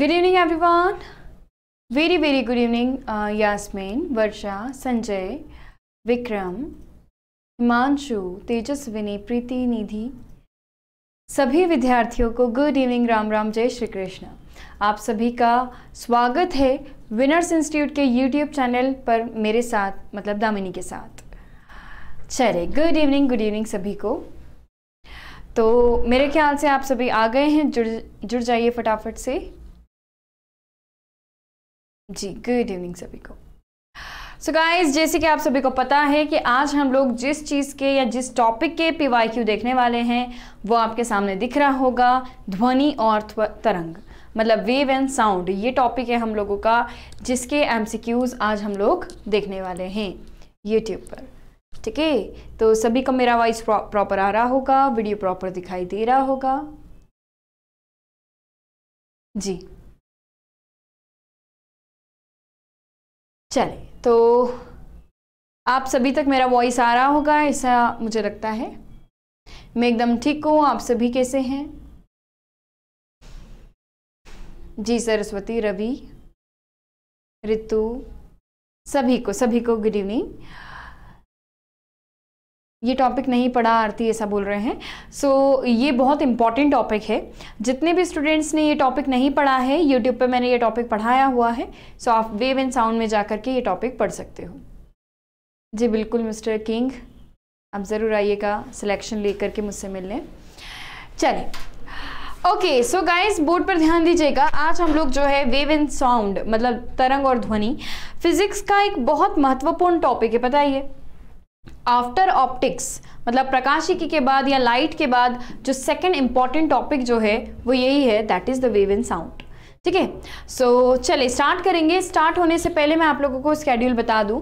Good evening, everyone. Very, very good evening, uh, Yasmin, Varsha, Sanjay, Vikram, Himanshu, Tejaswini, Preeti, Nidhi. सभी विद्यार्थियों को good evening Ram Ram जय श्री कृष्ण आप सभी का स्वागत है विनर्स इंस्टीट्यूट के यूट्यूब चैनल पर मेरे साथ मतलब दामिनी के साथ चले गुड इवनिंग गुड इवनिंग सभी को तो मेरे ख्याल से आप सभी आ गए हैं जुड़ जुड़ जाइए फटाफट से जी गुड इवनिंग सभी को सो so गाइस जैसे कि आप सभी को पता है कि आज हम लोग जिस चीज़ के या जिस टॉपिक के पी वाई क्यू देखने वाले हैं वो आपके सामने दिख रहा होगा ध्वनि और तरंग मतलब वेव एंड साउंड ये टॉपिक है हम लोगों का जिसके एमसीक्यूज आज हम लोग देखने वाले हैं यूट्यूब पर ठीक है तो सभी को मेरा वॉइस प्रॉपर आ रहा होगा वीडियो प्रॉपर दिखाई दे रहा होगा जी चले तो आप सभी तक मेरा वॉइस आ रहा होगा ऐसा मुझे लगता है मैं एकदम ठीक हूँ आप सभी कैसे हैं जी सरस्वती रवि ऋतु सभी को सभी को गुड इवनिंग ये टॉपिक नहीं पढ़ा आरती ऐसा बोल रहे हैं सो so, ये बहुत इंपॉर्टेंट टॉपिक है जितने भी स्टूडेंट्स ने ये टॉपिक नहीं पढ़ा है यूट्यूब पे मैंने ये टॉपिक पढ़ाया हुआ है सो so, आप वेव एंड साउंड में जाकर के ये टॉपिक पढ़ सकते हो जी बिल्कुल मिस्टर किंग आप ज़रूर आइएगा सिलेक्शन लेकर के मुझसे मिलने चलिए ओके सो गाइस बोर्ड पर ध्यान दीजिएगा आज हम लोग जो है वेव एंड साउंड मतलब तरंग और ध्वनि फिजिक्स का एक बहुत महत्वपूर्ण टॉपिक है बताइए आफ्टर ऑप्टिक्स मतलब प्रकाशिकी के बाद या लाइट के बाद जो सेकेंड इंपॉर्टेंट टॉपिक जो है वो यही है that is the wave in sound ठीक है सो चले स्टार्ट करेंगे स्टार्ट होने से पहले मैं आप लोगों को स्केड्यूल बता दूं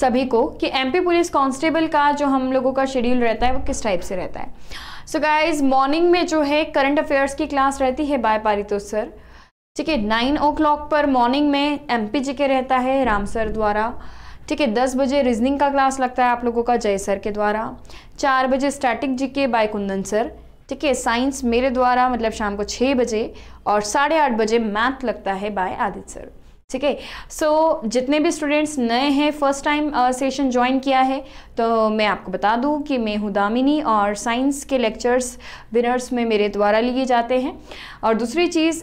सभी को कि एमपी पुलिस कांस्टेबल का जो हम लोगों का शेड्यूल रहता है वो किस टाइप से रहता है सो गाइज मॉर्निंग में जो है करंट अफेयर्स की क्लास रहती है बाय पारितोष सर ठीक है नाइन ओ क्लॉक पर मॉर्निंग में एम जी के रहता है राम सर द्वारा ठीक है दस बजे रीजनिंग का क्लास लगता है आप लोगों का जय सर के द्वारा चार बजे स्टैटिक जी के बाय कुंदन सर ठीक है साइंस मेरे द्वारा मतलब शाम को छः बजे और साढ़े आठ बजे मैथ लगता है बाय आदित्य सर ठीक है सो जितने भी स्टूडेंट्स नए हैं फर्स्ट टाइम सेशन ज्वाइन किया है तो मैं आपको बता दूं कि मैं हूँ दामिनी और साइंस के लेक्चर्स विनर्स में मेरे द्वारा लिए जाते हैं और दूसरी चीज़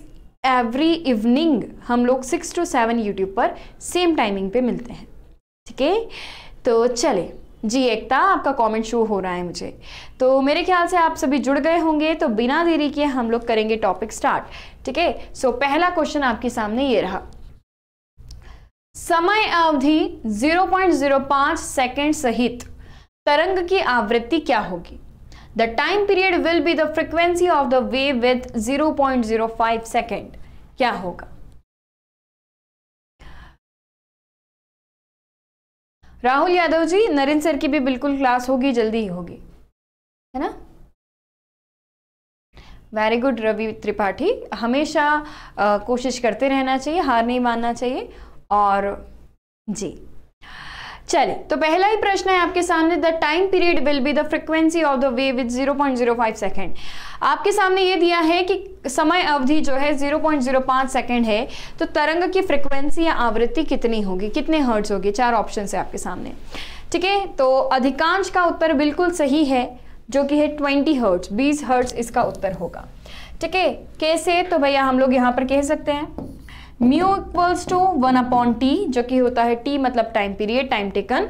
एवरी इवनिंग हम लोग सिक्स टू सेवन यूट्यूब पर सेम टाइमिंग पे मिलते हैं ठीक है तो चले जी एकता आपका कमेंट शो हो रहा है मुझे तो मेरे ख्याल से आप सभी जुड़ गए होंगे तो बिना देरी के हम लोग करेंगे टॉपिक स्टार्ट ठीक है सो पहला क्वेश्चन आपके सामने ये रहा समय अवधि 0.05 सेकंड सहित तरंग की आवृत्ति क्या होगी the time period will be the frequency of the wave with 0.05 second क्या होगा राहुल यादव जी नरेंद्र सर की भी बिल्कुल क्लास होगी जल्दी ही होगी है ना वेरी गुड रवि त्रिपाठी हमेशा आ, कोशिश करते रहना चाहिए हार नहीं मानना चाहिए और जी चलिए तो पहला ही प्रश्न है आपके सामने the time period will be the frequency of the wave with 0.05 second आपके सामने ये दिया है कि समय अवधि जो है 0.05 सेकंड है तो तरंग की फ्रिक्वेंसी या आवृत्ति कितनी होगी कितने हर्ट्स होगी चार ऑप्शन है आपके सामने ठीक है तो अधिकांश का उत्तर बिल्कुल सही है जो कि है ट्वेंटी हर्ट्स बीस हर्ट्स इसका उत्तर होगा ठीक है कैसे तो भैया हम लोग यहाँ पर कह सकते हैं mu equals to one upon T जो कि होता है टी मतलब टाइम पीरियड टाइम टेकन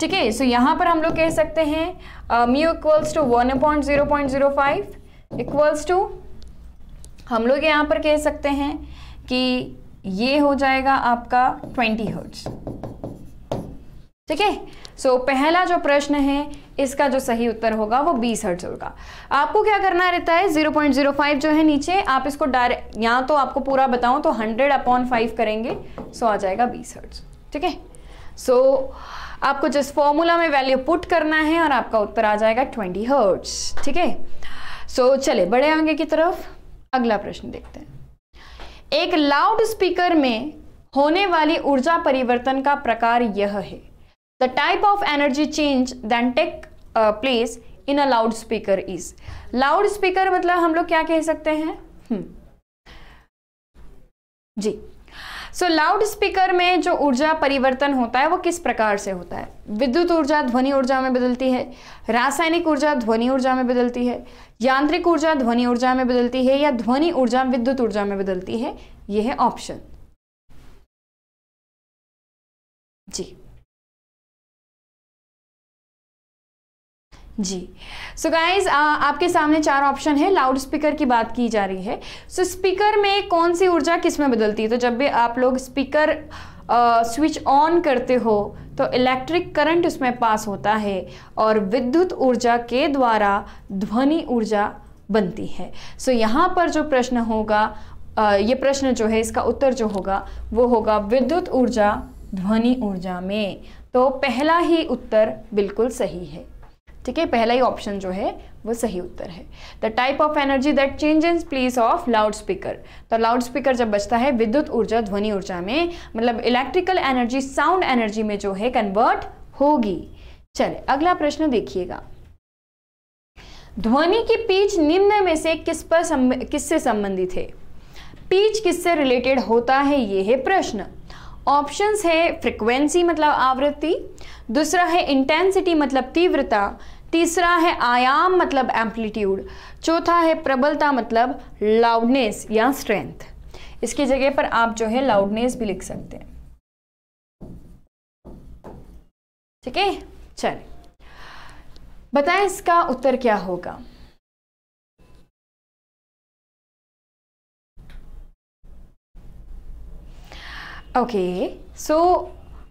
ठीक है सो यहाँ पर हम लोग कह सकते हैं mu equals to one upon zero point zero five equals to हम लोग यहाँ पर कह सकते हैं कि ये हो जाएगा आपका ट्वेंटी हर्ट्स ठीक है सो so, पहला जो प्रश्न है इसका जो सही उत्तर होगा वो बीस हर्ट्ज होगा आपको क्या करना रहता है 0.05 जो है नीचे आप इसको डायरेक्ट या तो आपको पूरा बताऊं तो 100 अपॉन 5 करेंगे सो आ जाएगा बीस हर्ट्ज ठीक है सो आपको जिस फॉर्मूला में वैल्यू पुट करना है और आपका उत्तर आ जाएगा ट्वेंटी हर्ट्स ठीक है सो चले बड़े आगे की तरफ अगला प्रश्न देखते हैं एक लाउड स्पीकर में होने वाली ऊर्जा परिवर्तन का प्रकार यह है The type of energy change then take uh, place in a loudspeaker is loudspeaker मतलब हम लोग क्या कह सकते हैं हम्म। जी सो लाउड स्पीकर में जो ऊर्जा परिवर्तन होता है वो किस प्रकार से होता है विद्युत ऊर्जा ध्वनि ऊर्जा में बदलती है रासायनिक ऊर्जा ध्वनि ऊर्जा में बदलती है यांत्रिक ऊर्जा ध्वनि ऊर्जा में बदलती है या ध्वनि ऊर्जा विद्युत ऊर्जा में बदलती है ये है ऑप्शन जी जी सो so गाइज आपके सामने चार ऑप्शन है लाउड स्पीकर की बात की जा रही है सो so, स्पीकर में कौन सी ऊर्जा किस में बदलती है तो जब भी आप लोग स्पीकर स्विच ऑन करते हो तो इलेक्ट्रिक करंट उसमें पास होता है और विद्युत ऊर्जा के द्वारा ध्वनि ऊर्जा बनती है सो so, यहाँ पर जो प्रश्न होगा आ, ये प्रश्न जो है इसका उत्तर जो होगा वो होगा विद्युत ऊर्जा ध्वनि ऊर्जा में तो पहला ही उत्तर बिल्कुल सही है ठीक है पहला ही ऑप्शन जो है वो सही उत्तर है the type of energy that change in place of loud speaker तो लाउड स्पीकर जब बचता है विद्युत ऊर्जा ध्वनि ऊर्जा में मतलब इलेक्ट्रिकल एनर्जी साउंड एनर्जी में जो है कन्वर्ट होगी चले अगला प्रश्न देखिएगा ध्वनि की पीच निम्न में से किस पर संब, किससे संबंधित है पीच किससे रिलेटेड होता है यह है प्रश्न ऑप्शंस है फ्रिक्वेंसी मतलब आवृत्ति दूसरा है इंटेंसिटी मतलब तीव्रता तीसरा है आयाम मतलब एम्पलीट्यूड चौथा है प्रबलता मतलब लाउडनेस या स्ट्रेंथ इसकी जगह पर आप जो है लाउडनेस भी लिख सकते हैं ठीक है चल बताएं इसका उत्तर क्या होगा ओके okay, सो so,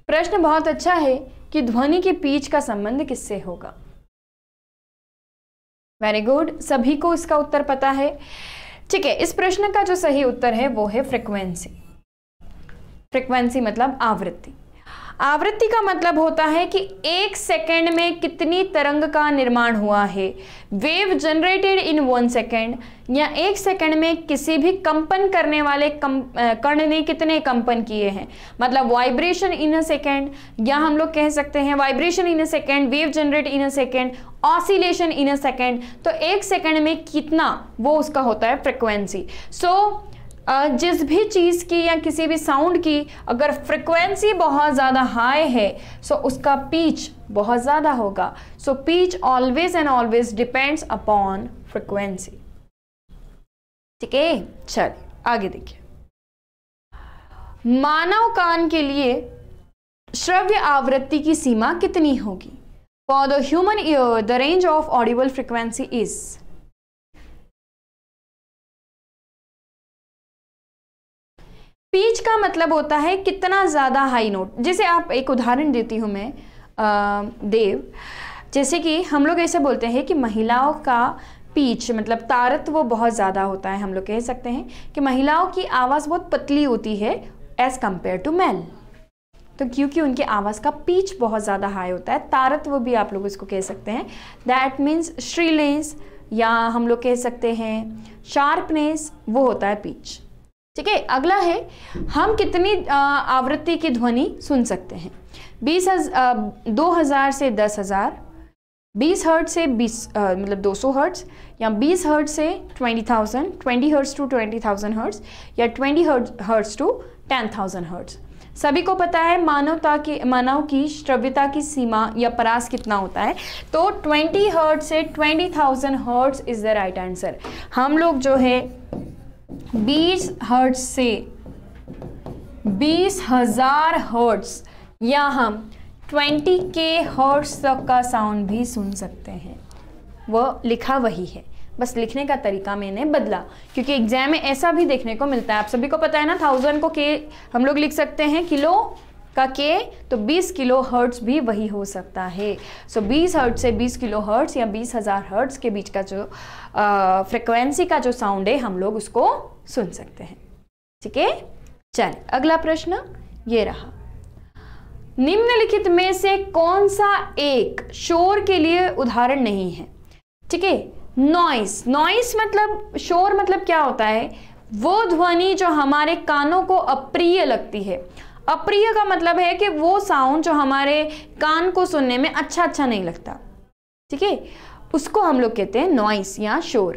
प्रश्न बहुत अच्छा है कि ध्वनि के पीच का संबंध किससे होगा वेरी गुड सभी को इसका उत्तर पता है ठीक है इस प्रश्न का जो सही उत्तर है वो है फ्रिक्वेंसी फ्रिक्वेंसी मतलब आवृत्ति आवृत्ति का मतलब होता है कि एक सेकेंड में कितनी तरंग का निर्माण हुआ है wave generated in one second या एक सेकेंड में किसी भी कंपन करने वाले कम कण ने कितने कंपन किए हैं मतलब वाइब्रेशन इन अ सेकेंड या हम लोग कह सकते हैं vibration in a second wave generate in a second oscillation in a second तो एक सेकेंड में कितना वो उसका होता है फ्रिक्वेंसी सो so, जिस भी चीज़ की या किसी भी साउंड की अगर फ्रिक्वेंसी बहुत ज़्यादा हाई है सो उसका पीच बहुत ज़्यादा होगा so pitch always and always depends upon frequency ठीक है चलिए आगे देखिए मानव कान के लिए श्रव्य आवृत्ति की सीमा कितनी होगी for the human ear the range of audible frequency is pitch का मतलब होता है कितना ज़्यादा हाई नोट जैसे आप एक उदाहरण देती हूँ मैं आ, देव जैसे कि हम लोग ऐसे बोलते हैं कि महिलाओं का पीच मतलब तारत वो बहुत ज़्यादा होता है हम लोग कह सकते हैं कि महिलाओं की आवाज़ बहुत पतली होती है एज़ कम्पेयर टू मेल तो क्योंकि उनकी आवाज़ का पीच बहुत ज़्यादा हाई होता है तारत वो भी आप लोग इसको कह सकते हैं दैट मीन्स श्रीलेंस या हम लोग कह सकते हैं शार्पनेस वो होता है पीच ठीक है अगला है हम कितनी आवृत्ति की ध्वनि सुन सकते हैं बीस हज दो हज़ार से दस हज़ार बीस हर्ट से बीस मतलब दो सौ हर्ट्स या बीस हर्ट से twenty thousand twenty hertz to twenty thousand hertz या twenty hertz to ten thousand hertz सभी को पता है मानवता की मानव की श्रव्यता की सीमा या परास कितना होता है तो 20 हर्ट से 20,000 hertz is the right answer हम लोग जो है बीस हर्ट से बीस हज़ार हर्ट्स या हम ट्वेंटी के हर्ट्स तक का साउंड भी सुन सकते हैं वह लिखा वही है बस लिखने का तरीका मैंने बदला क्योंकि एग्जाम में ऐसा भी देखने को मिलता है आप सभी को पता है ना थाउजेंड को के हम लोग लिख सकते हैं किलो का के तो 20 किलो हर्ट्स भी वही हो सकता है सो so, 20 हर्ट्स से 20 किलो हर्ट्स या 20,000 हर्ट्स के बीच का जो फ्रिक्वेंसी का जो साउंड है हम लोग उसको सुन सकते हैं ठीक है चल अगला प्रश्न ये रहा निम्नलिखित में से कौन सा एक शोर के लिए उदाहरण नहीं है ठीक है नॉइस नॉइस मतलब शोर मतलब क्या होता है वो ध्वनि जो हमारे कानों को अप्रिय लगती है अप्रिय का मतलब है कि वो साउंड जो हमारे कान को सुनने में अच्छा अच्छा नहीं लगता ठीक है उसको हम लोग कहते हैं नॉइस या शोर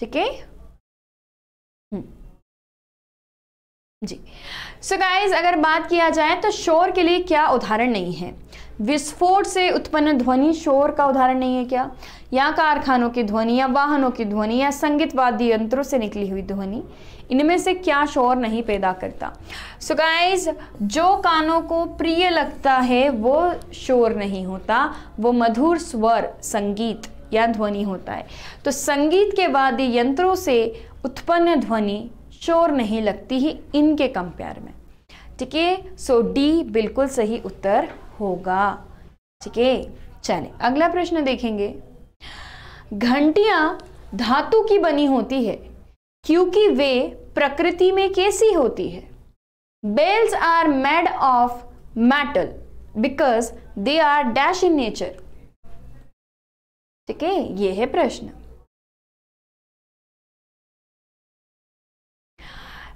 ठीक है हम्म। जी सो so गाइज अगर बात किया जाए तो शोर के लिए क्या उदाहरण नहीं है विस्फोट से उत्पन्न ध्वनि शोर का उदाहरण नहीं है क्या या कारखानों की ध्वनि या वाहनों की ध्वनि या संगीत वाद्य यंत्रों से निकली हुई ध्वनि इनमें से क्या शोर नहीं पैदा करता सो so गाइज जो कानों को प्रिय लगता है वो शोर नहीं होता वो मधुर स्वर संगीत या ध्वनि होता है तो संगीत के वाद्य यंत्रों से उत्पन्न ध्वनि शोर नहीं लगती ही इनके कंपेयर में ठीक है सो डी बिल्कुल सही उत्तर होगा ठीक है चले अगला प्रश्न देखेंगे घंटियां धातु की बनी होती है क्योंकि वे प्रकृति में कैसी होती है bells are made of metal because they are dash in nature ठीक है ये है प्रश्न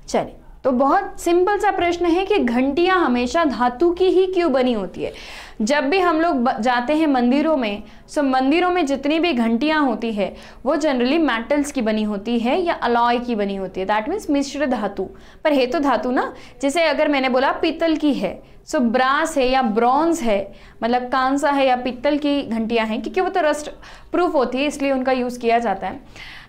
चलिए तो बहुत सिंपल सा प्रश्न है कि घंटियां हमेशा धातु की ही क्यों बनी होती है जब भी हम लोग जाते हैं मंदिरों में सो मंदिरों में जितनी भी घंटियाँ होती है वो जनरली मेटल्स की बनी होती है या अलॉय की बनी होती है दैट मीन्स मिश्र धातु पर है तो धातु ना जैसे अगर मैंने बोला पीतल की है सो so, ब्रास है या ब्रॉन्ज है मतलब कांसा है या पीतल की घंटियाँ हैं क्योंकि वो तो रस्ट प्रूफ होती है इसलिए उनका यूज़ किया जाता है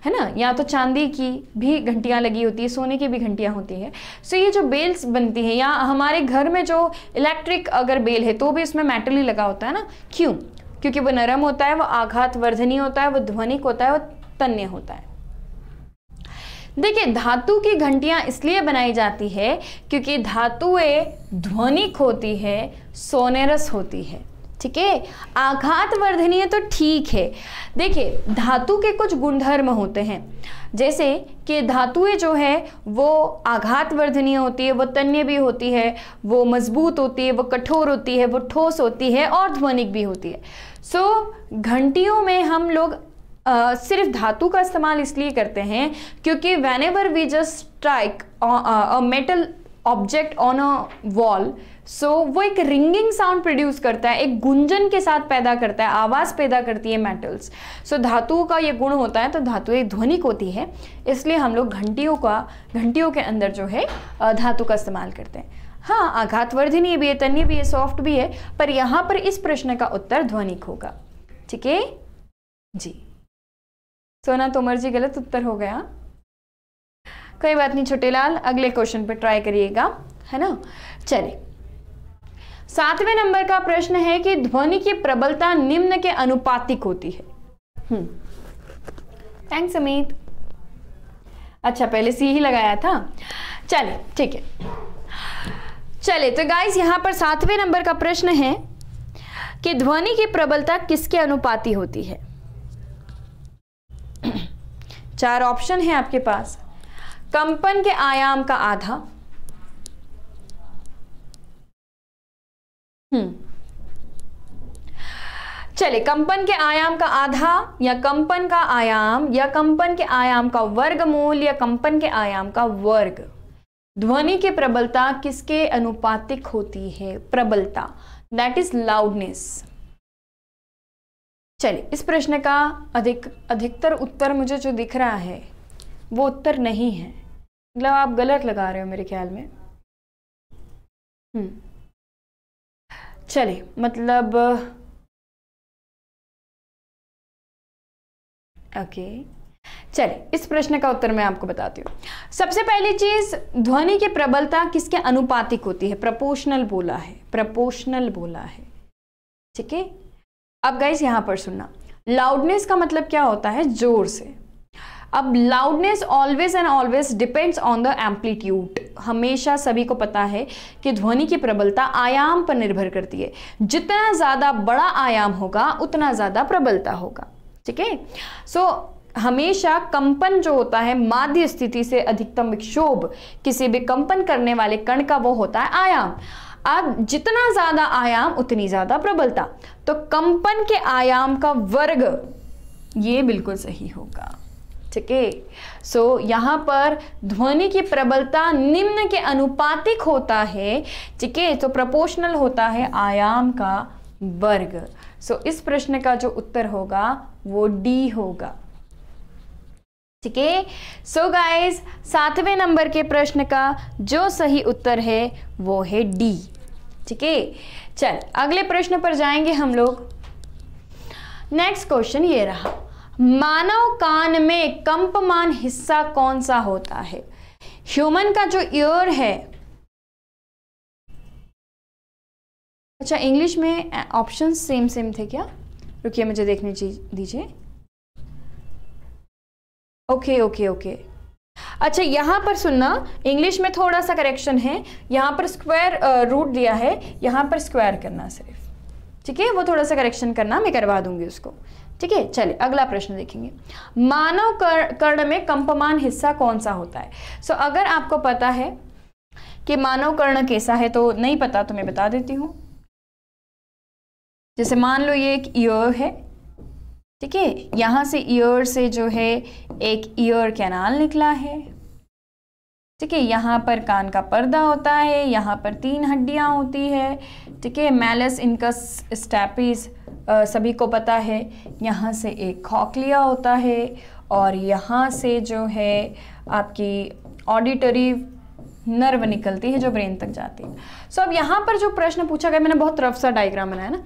है ना या तो चांदी की भी घंटियाँ लगी होती है सोने की भी घंटियाँ होती हैं सो ये जो बेल्स बनती हैं या हमारे घर में जो इलेक्ट्रिक अगर बेल है तो भी उसमें मेटल ही लगा होता है ना क्यों क्योंकि वो नरम होता है वो आघात वर्धनीय होता है वो ध्वनिक होता है वो तन्य होता है देखिए धातु की घंटियाँ इसलिए बनाई जाती है क्योंकि धातुएं ध्वनिक होती है सोनेरस होती है ठीक है आघात वर्धनीय तो ठीक है देखिए धातु के कुछ गुणधर्म होते हैं जैसे कि धातुएं जो है वो आघात वर्धनीय होती है वो तन्य भी होती है वो मजबूत होती है वो कठोर होती है वो ठोस होती है और ध्वनिक भी होती है सो so, घंटियों में हम लोग आ, सिर्फ धातु का इस्तेमाल इसलिए करते हैं क्योंकि whenever we just strike a metal object on a wall so so, वो एक रिंगिंग साउंड प्रोड्यूस करता है एक गुंजन के साथ पैदा करता है आवाज़ पैदा करती है मेटल्स सो so, धातुओं का ये गुण होता है तो धातु एक ध्वनिक होती है इसलिए हम लोग घंटियों का घंटियों के अंदर जो है धातु का इस्तेमाल करते हैं हाँ आघातवर्धनीय भी है तन्य भी है सॉफ्ट भी है पर यहाँ पर इस प्रश्न का उत्तर ध्वनिक होगा ठीक है जी सोना तोमर जी गलत उत्तर हो गया कोई बात नहीं छोटेलाल अगले क्वेश्चन पर ट्राई करिएगा है ना चले सातवें नंबर का प्रश्न है कि ध्वनि की प्रबलता निम्न के अनुपातिक होती है थैंक्स हम्म। अमित अच्छा पहले सी ही लगाया था चलिए ठीक है चले तो गाइस यहां पर सातवें नंबर का प्रश्न है कि ध्वनि की प्रबलता किसके अनुपाती होती है चार ऑप्शन है आपके पास कंपन के आयाम का आधा हम्म। चले कंपन के आयाम का आधा या कंपन का आयाम या कंपन के आयाम का वर्गमूल या कंपन के आयाम का वर्ग ध्वनि की प्रबलता किसके अनुपातिक होती है प्रबलता दैट इज लाउडनेस चलिए इस प्रश्न का अधिक अधिकतर उत्तर मुझे जो दिख रहा है वो उत्तर नहीं है मतलब आप गलत लगा रहे हो मेरे ख्याल में हम्म चले मतलब ओके चले इस प्रश्न का उत्तर मैं आपको बताती हूँ सबसे पहली चीज ध्वनि की प्रबलता किसके अनुपातिक होती है प्रपोशनल बोला है प्रपोशनल बोला है ठीक है अब गाइस यहां पर सुनना लाउडनेस का मतलब क्या होता है जोर से अब loudness always and always depends on the amplitude हमेशा सभी को पता है कि ध्वनि की प्रबलता आयाम पर निर्भर करती है जितना ज़्यादा बड़ा आयाम होगा उतना ज़्यादा प्रबलता होगा ठीक है सो हमेशा कंपन जो होता है माध्य स्थिति से अधिकतम विक्षोभ किसी भी कंपन करने वाले कण का वो होता है आयाम अब जितना ज़्यादा आयाम उतनी ज़्यादा प्रबलता तो कंपन के आयाम का वर्ग ये बिल्कुल सही होगा ठीक है सो यहाँ पर ध्वनि की प्रबलता निम्न के अनुपातिक होता है ठीक है तो प्रपोशनल होता है आयाम का वर्ग सो so, इस प्रश्न का जो उत्तर होगा वो डी होगा ठीक है सो गाइज सातवें नंबर के प्रश्न का जो सही उत्तर है वो है डी ठीक है चल अगले प्रश्न पर जाएंगे हम लोग नेक्स्ट क्वेश्चन ये रहा मानव कान में कंपमान हिस्सा कौन सा होता है ह्यूमन का जो ईयर है अच्छा इंग्लिश में ऑप्शन सेम सेम थे क्या रुकिए मुझे देखने दीजिए ओके ओके ओके अच्छा यहाँ पर सुनना इंग्लिश में थोड़ा सा करेक्शन है यहाँ पर स्क्वायर रूट दिया है यहाँ पर स्क्वायर करना सिर्फ ठीक है वो थोड़ा सा करेक्शन करना मैं करवा दूंगी उसको ठीक है चलिए अगला प्रश्न देखेंगे मानव कर्ण में कंपमान हिस्सा कौन सा होता है सो अगर आपको पता है कि मानव कर्ण कैसा है तो नहीं पता तो मैं बता देती हूं जैसे मान लो ये एक ईयर है ठीक है यहां से ईयर से जो है एक ईयर कैनाल निकला है ठीक है यहाँ पर कान का पर्दा होता है यहाँ पर तीन हड्डियाँ होती है ठीक है मैलस इनकस स्टैपिस सभी को पता है यहाँ से एक खॉकलिया होता है और यहाँ से जो है आपकी ऑडिटरी नर्व निकलती है जो ब्रेन तक जाती है सो so, अब यहाँ पर जो प्रश्न पूछा गया मैंने बहुत रफ सा डायग्राम बनाया ना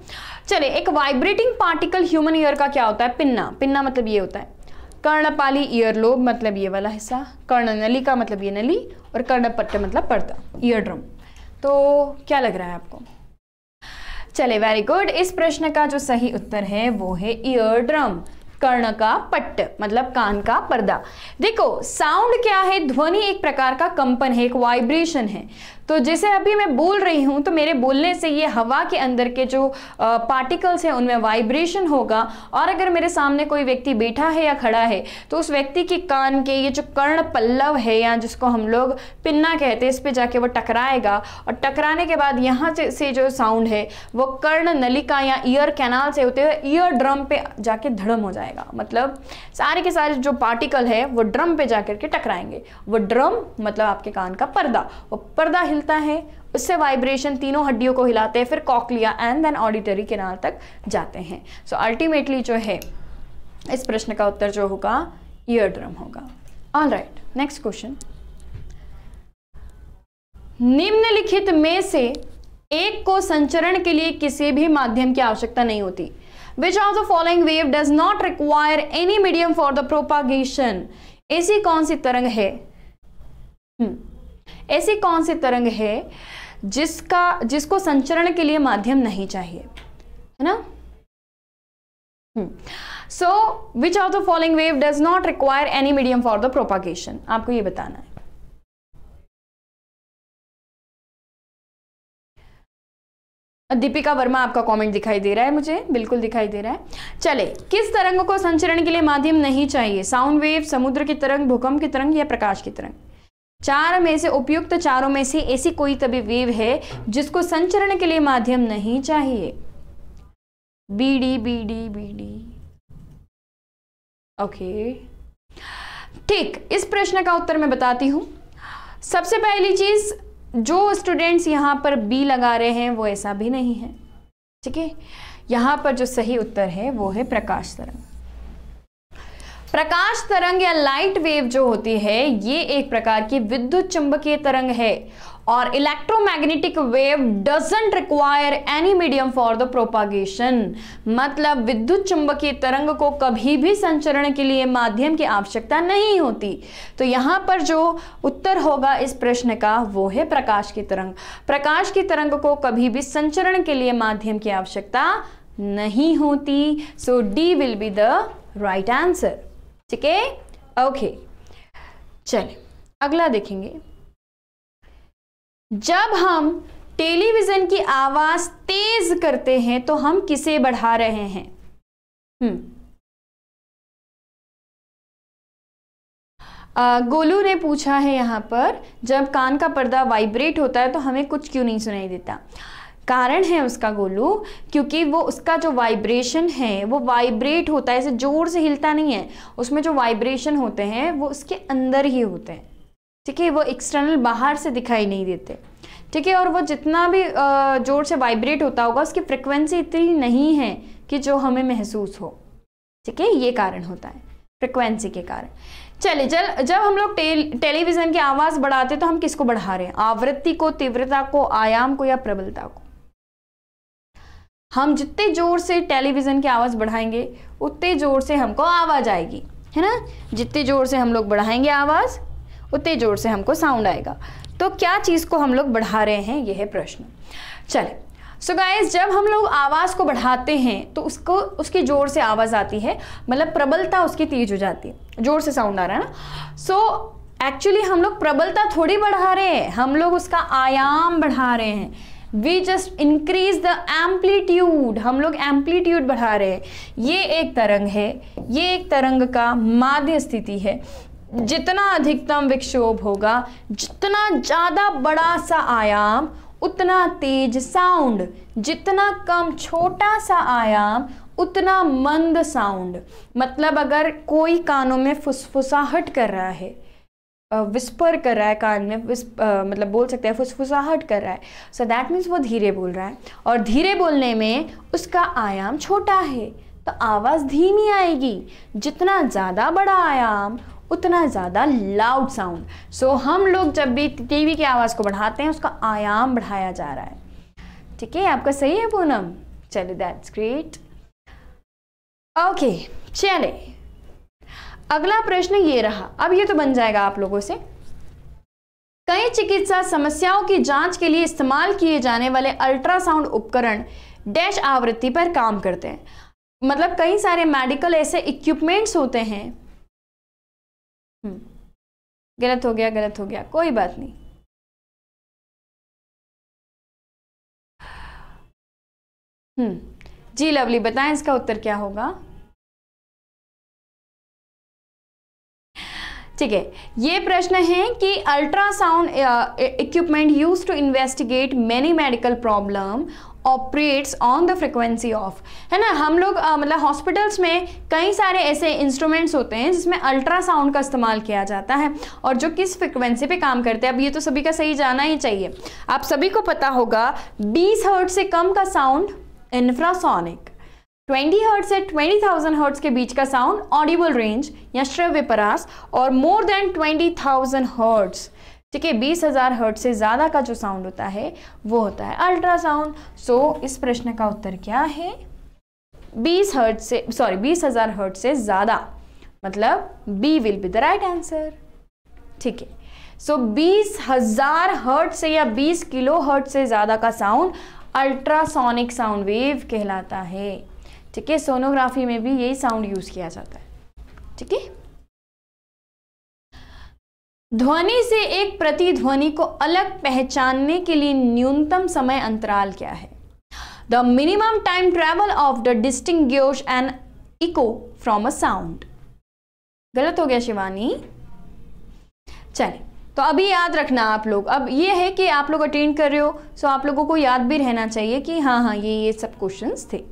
चले एक वाइब्रेटिंग पार्टिकल ह्यूमन ईयर का क्या होता है पिन्ना पिन्ना मतलब ये होता है कर्णपाली ईयर लोब मतलब ये वाला हिस्सा कर्ण नली का मतलब ये नली और कर्णपट्ट मतलब पर्दा ईयर ड्रम तो क्या लग रहा है आपको चले वेरी गुड इस प्रश्न का जो सही उत्तर है वो है इयर ड्रम कर्ण का पट्ट मतलब कान का पर्दा देखो साउंड क्या है ध्वनि एक प्रकार का कंपन है एक वाइब्रेशन है तो जैसे अभी मैं बोल रही हूँ तो मेरे बोलने से ये हवा के अंदर के जो पार्टिकल्स हैं उनमें वाइब्रेशन होगा और अगर मेरे सामने कोई व्यक्ति बैठा है या खड़ा है तो उस व्यक्ति के कान के ये जो कर्ण पल्लव है या जिसको हम लोग पिन्ना कहते हैं इस पर जाके वो टकराएगा और टकराने के बाद यहाँ से जो साउंड है वो कर्ण नलिका या ईयर कैनाल से होते हुए ईयर ड्रम पे जाके धड़म हो जाएगा मतलब सारे के सारे जो पार्टिकल है वो ड्रम पे जा के टकराएंगे वो ड्रम मतलब आपके कान का पर्दा वो पर्दा हिलता है उससे वाइब्रेशन तीनों हड्डियों को हिलाते हैं फिर कॉकलिया एंड देन ऑडिटरी किनार तक जाते हैं सो so, अल्टीमेटली जो है इस प्रश्न का उत्तर जो होगा ईयर ड्रम होगा ऑल राइट नेक्स्ट क्वेश्चन निम्नलिखित में से एक को संचरण के लिए किसी भी माध्यम की आवश्यकता नहीं होती which of the following wave does not require any medium for the propagation ऐसी कौन सी तरंग है hmm. ऐसी कौन सी तरंग है जिसका जिसको संचरण के लिए माध्यम नहीं चाहिए है ना so which of the following wave does not require any medium for the propagation आपको ये बताना है दीपिका वर्मा आपका कमेंट दिखाई दे रहा है मुझे बिल्कुल दिखाई दे रहा है चले किस तरंग को संचरण के लिए माध्यम नहीं चाहिए साउंड वेव समुद्र की तरंग भूकंप की तरंग या प्रकाश की तरंग चार में से उपयुक्त चारों में से ऐसी कोई तभी वेव है जिसको संचरण के लिए माध्यम नहीं चाहिए B D B D B D okay ठीक इस प्रश्न का उत्तर मैं बताती हूं सबसे पहली चीज़ जो स्टूडेंट्स यहां पर बी लगा रहे हैं वो ऐसा भी नहीं है ठीक है यहां पर जो सही उत्तर है वो है प्रकाश तरंग प्रकाश तरंग या लाइट वेव जो होती है ये एक प्रकार की विद्युत चुंबकीय तरंग है और electromagnetic wave doesn't require any medium for the propagation मतलब विद्युत चुंबकीय तरंग को कभी भी संचरण के लिए माध्यम की आवश्यकता नहीं होती तो यहाँ पर जो उत्तर होगा इस प्रश्न का वो है प्रकाश की तरंग प्रकाश की तरंग को कभी भी संचरण के लिए माध्यम की आवश्यकता नहीं होती so D will be the right answer ठीक है ओके चले अगला देखेंगे जब हम टेलीविजन की आवाज तेज करते हैं तो हम किसे बढ़ा रहे हैं हम्म गोलू ने पूछा है यहां पर जब कान का पर्दा वाइब्रेट होता है तो हमें कुछ क्यों नहीं सुनाई देता कारण है उसका गोलू क्योंकि वो उसका जो वाइब्रेशन है वो वाइब्रेट होता है ऐसे ज़ोर से हिलता नहीं है उसमें जो वाइब्रेशन होते हैं वो उसके अंदर ही होते हैं ठीक है वो एक्सटर्नल बाहर से दिखाई नहीं देते ठीक है और वो जितना भी ज़ोर से वाइब्रेट होता होगा उसकी फ्रिक्वेंसी इतनी नहीं है कि जो हमें महसूस हो ठीक है ये कारण होता है फ्रिक्वेंसी के कारण चलिए जल जब हम लोग टेल टेलीविज़न की आवाज़ बढ़ाते तो हम किसको बढ़ा रहे हैं आवृत्ति को तीव्रता को आयाम को या प्रबलता को हम जितने ज़ोर से टेलीविज़न की आवाज़ बढ़ाएंगे उतने ज़ोर से हमको आवाज़ आएगी है ना जितने ज़ोर से हम लोग बढ़ाएंगे आवाज़ उतने ज़ोर से हमको साउंड आएगा तो क्या चीज़ को हम लोग बढ़ा रहे हैं यह है प्रश्न चले सो so गाइज जब हम लोग आवाज़ को बढ़ाते हैं तो उसको उसकी ज़ोर से आवाज़ आती है मतलब प्रबलता उसकी तेज हो जाती है ज़ोर से साउंड आ रहा है ना सो so, एक्चुअली हम लोग प्रबलता थोड़ी बढ़ा रहे हैं हम लोग उसका आयाम बढ़ा रहे हैं we just increase the amplitude हम लोग एम्पलीट्यूड बढ़ा रहे हैं ये एक तरंग है ये एक तरंग का माध्य स्थिति है जितना अधिकतम विक्षोभ होगा जितना ज़्यादा बड़ा सा आयाम उतना तेज साउंड जितना कम छोटा सा आयाम उतना मंद साउंड मतलब अगर कोई कानों में फुसफुसाहट कर रहा है विस्पर कर रहा है कान में विस्प मतलब बोल सकते हैं फुसफुसाहट कर रहा है सो दैट मीन्स वो धीरे बोल रहा है और धीरे बोलने में उसका आयाम छोटा है तो आवाज़ धीमी आएगी जितना ज़्यादा बड़ा आयाम उतना ज़्यादा लाउड साउंड सो हम लोग जब भी टीवी की आवाज़ को बढ़ाते हैं उसका आयाम बढ़ाया जा रहा है ठीक है आपका सही है पूनम चलिए दैट्स ग्रेट ओके चले अगला प्रश्न ये रहा अब ये तो बन जाएगा आप लोगों से कई चिकित्सा समस्याओं की जांच के लिए इस्तेमाल किए जाने वाले अल्ट्रासाउंड उपकरण डैश आवृत्ति पर काम करते हैं मतलब कई सारे मेडिकल ऐसे इक्विपमेंट्स होते हैं हम्म, गलत हो गया गलत हो गया कोई बात नहीं हम्म जी लवली बताएं इसका उत्तर क्या होगा ठीक है ये प्रश्न है कि ultrasound equipment use to investigate many medical problem operates on the frequency of है ना हम लोग मतलब हॉस्पिटल्स में कई सारे ऐसे इंस्ट्रूमेंट्स होते हैं जिसमें अल्ट्रासाउंड का इस्तेमाल किया जाता है और जो किस फ्रिक्वेंसी पे काम करते हैं अब ये तो सभी का सही जाना ही चाहिए आप सभी को पता होगा बीस हर्ट से कम का साउंड इन्फ्रासोनिक 20 हर्ट्ज से 20,000 हर्ट्ज के बीच का साउंड ऑडिबल रेंज या श्रव्य परास और मोर देन 20,000 हर्ट्स ठीक है बीस हज़ार हर्ट से ज़्यादा का जो साउंड होता है वो होता है अल्ट्रासाउंड सो so, इस प्रश्न का उत्तर क्या है बीस हर्ट से सॉरी बीस हज़ार हर्ट से ज़्यादा मतलब B will be the right answer ठीक है सो बीस हज़ार हर्ट से या बीस किलो हर्ट से ज़्यादा का साउंड अल्ट्रासोनिक साउंड वेव कहलाता है ठीक है सोनोग्राफी में भी यही साउंड यूज किया जाता है ठीक है ध्वनि से एक प्रतिध्वनि को अलग पहचानने के लिए न्यूनतम समय अंतराल क्या है the minimum time travel of the distinguish and echo from a sound गलत हो गया शिवानी चलिए तो अभी याद रखना आप लोग अब ये है कि आप लोग अटेंड कर रहे हो सो आप लोगों को याद भी रहना चाहिए कि हाँ हाँ ये ये सब क्वेश्चन थे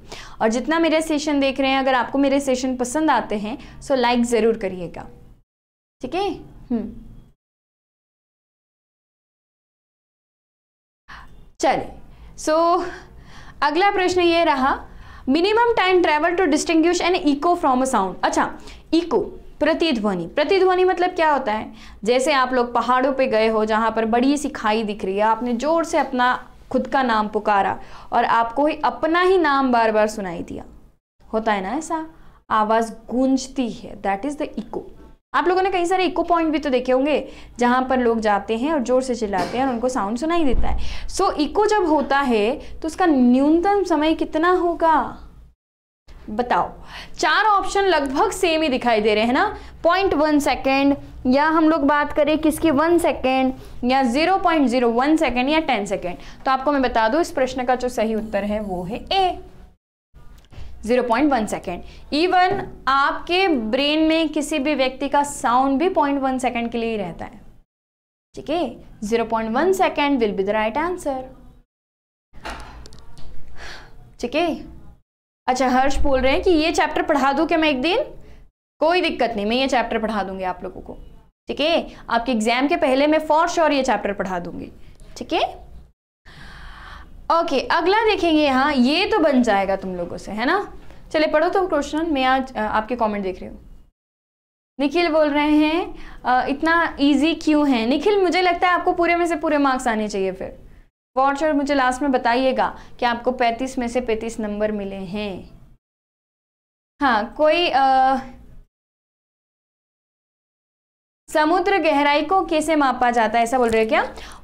और जितना मेरे सेशन देख रहे हैं अगर आपको मेरे सेशन पसंद आते हैं सो लाइक ज़रूर करिएगा ठीक है हम्म। चलिए सो अगला प्रश्न ये रहा minimum time travel to distinguish N eco from a sound अच्छा इको प्रतिध्वनि प्रतिध्वनि मतलब क्या होता है जैसे आप लोग पहाड़ों पे गए हो जहाँ पर बड़ी सी खाई दिख रही है आपने ज़ोर से अपना खुद का नाम पुकारा और आपको ही अपना ही नाम बार बार सुनाई दिया होता है ना ऐसा आवाज़ गूंजती है दैट इज़ द इको आप लोगों ने कई सारे इको पॉइंट भी तो देखे होंगे जहाँ पर लोग जाते हैं और ज़ोर से चिल्लाते हैं और उनको साउंड सुनाई देता है सो so, इको जब होता है तो उसका न्यूनतम समय कितना होगा बताओ चार ऑप्शन लगभग सेम ही दिखाई दे रहे हैं ना पॉइंट वन सेकेंड या हम लोग बात करें किसकी वन सेकेंड या zero point zero one second या टेन सेकेंड तो आपको मैं बता दूं इस प्रश्न का जो सही उत्तर है वो है A zero point one second even आपके ब्रेन में किसी भी व्यक्ति का साउंड भी पॉइंट वन सेकेंड के लिए ही रहता है ठीक है zero point one second will be the right answer ठीक है अच्छा हर्ष बोल रहे हैं कि ये चैप्टर पढ़ा दूँ क्या मैं एक दिन कोई दिक्कत नहीं मैं ये चैप्टर पढ़ा दूंगी आप लोगों को ठीक है आपके एग्जाम के पहले मैं फॉर श्योर ये चैप्टर पढ़ा दूंगी ठीक है ओके अगला देखेंगे हाँ ये तो बन जाएगा तुम लोगों से है ना चले पढ़ो तुम क्वेश्चन मैं आज आपके कॉमेंट देख रही हूँ निखिल बोल रहे हैं इतना ईजी क्यों है निखिल मुझे लगता है आपको पूरे में से पूरे मार्क्स आने चाहिए फिर वॉचर मुझे लास्ट में बताइएगा कि आपको 35 में से 35 नंबर मिले हैं हाँ कोई आ, समुद्र गहराई को कैसे मापा जाता है ऐसा बोल रहे हैं क्या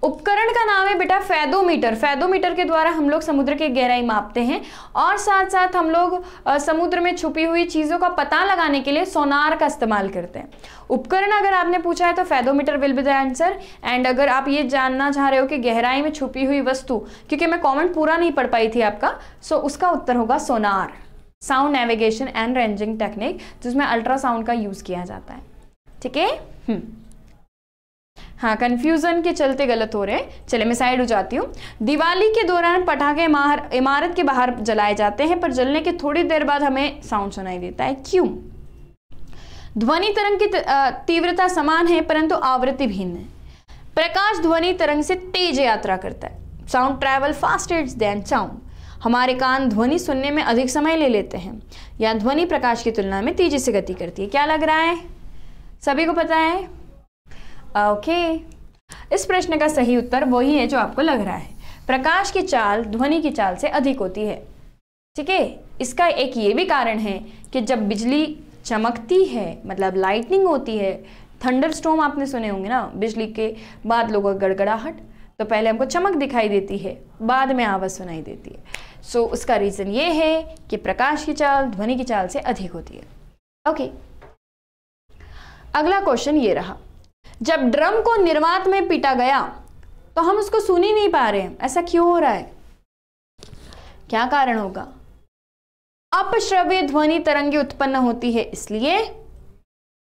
उपकरण का नाम है बेटा फैदोमीटर फैदोमीटर के द्वारा हम लोग समुद्र की गहराई मापते हैं और साथ साथ हम लोग समुद्र में छुपी हुई चीज़ों का पता लगाने के लिए सोनार का इस्तेमाल करते हैं उपकरण अगर आपने पूछा है तो fathometer will be the answer and अगर आप ये जानना चाह रहे हो कि गहराई में छुपी हुई वस्तु क्योंकि मैं कॉमेंट पूरा नहीं पढ़ पाई थी आपका सो उसका उत्तर होगा sonar sound navigation and ranging technique जिसमें अल्ट्रासाउंड का यूज़ किया जाता है ठीक है हम्म। हाँ कंफ्यूजन के चलते गलत हो रहे हैं चले मैं साइड हो जाती हूँ दिवाली के दौरान पटाखे इमारत के बाहर जलाए जाते हैं पर जलने के थोड़ी देर बाद हमें साउंड सुनाई देता है क्यों ध्वनि तरंग की तीव्रता समान है परंतु आवृत्ति भिन्न है प्रकाश ध्वनि तरंग से तेज यात्रा करता है sound travel fast it's than sound हमारे कान ध्वनि सुनने में अधिक समय ले लेते हैं या ध्वनि प्रकाश की तुलना में तेजी से गति करती है क्या लग रहा है सभी को पता है ओके इस प्रश्न का सही उत्तर वही है जो आपको लग रहा है प्रकाश की चाल ध्वनि की चाल से अधिक होती है ठीक है इसका एक ये भी कारण है कि जब बिजली चमकती है मतलब लाइटनिंग होती है थंडर स्टोम आपने सुने होंगे ना बिजली के बाद लोगों का गड़गड़ाहट तो पहले हमको चमक दिखाई देती है बाद में आवाज़ सुनाई देती है सो so, उसका रीज़न ये है कि प्रकाश की चाल ध्वनि की चाल से अधिक होती है ओके okay. अगला क्वेश्चन ये रहा जब ड्रम को निर्वात में पीटा गया तो हम उसको सुन ही नहीं पा रहे हैं ऐसा क्यों हो रहा है क्या कारण होगा अपश्रव्य ध्वनि तरंगे उत्पन्न होती है इसलिए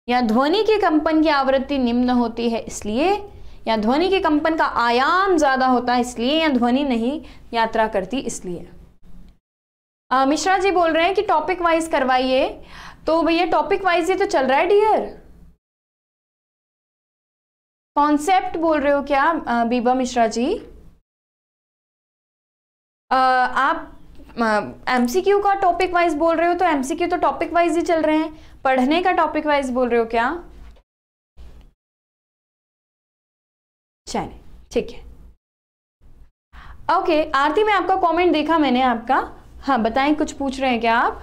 या ध्वनि के कंपन की आवृत्ति निम्न होती है इसलिए या ध्वनि के कंपन का आयाम ज्यादा होता है इसलिए या ध्वनि नहीं यात्रा करती इसलिए मिश्रा जी बोल रहे हैं कि टॉपिक वाइज करवाइए तो भैया टॉपिक वाइज ये तो चल रहा है डियर कॉन्सेप्ट बोल रहे हो क्या बीबा मिश्रा जी आ, आप एमसीक्यू uh, का टॉपिक वाइज बोल रहे हो तो एमसीक्यू तो टॉपिक वाइज ही चल रहे हैं पढ़ने का टॉपिक वाइज बोल रहे हो क्या चले ठीक है ओके okay, आरती में आपका कमेंट देखा मैंने आपका हाँ बताएं कुछ पूछ रहे हैं क्या आप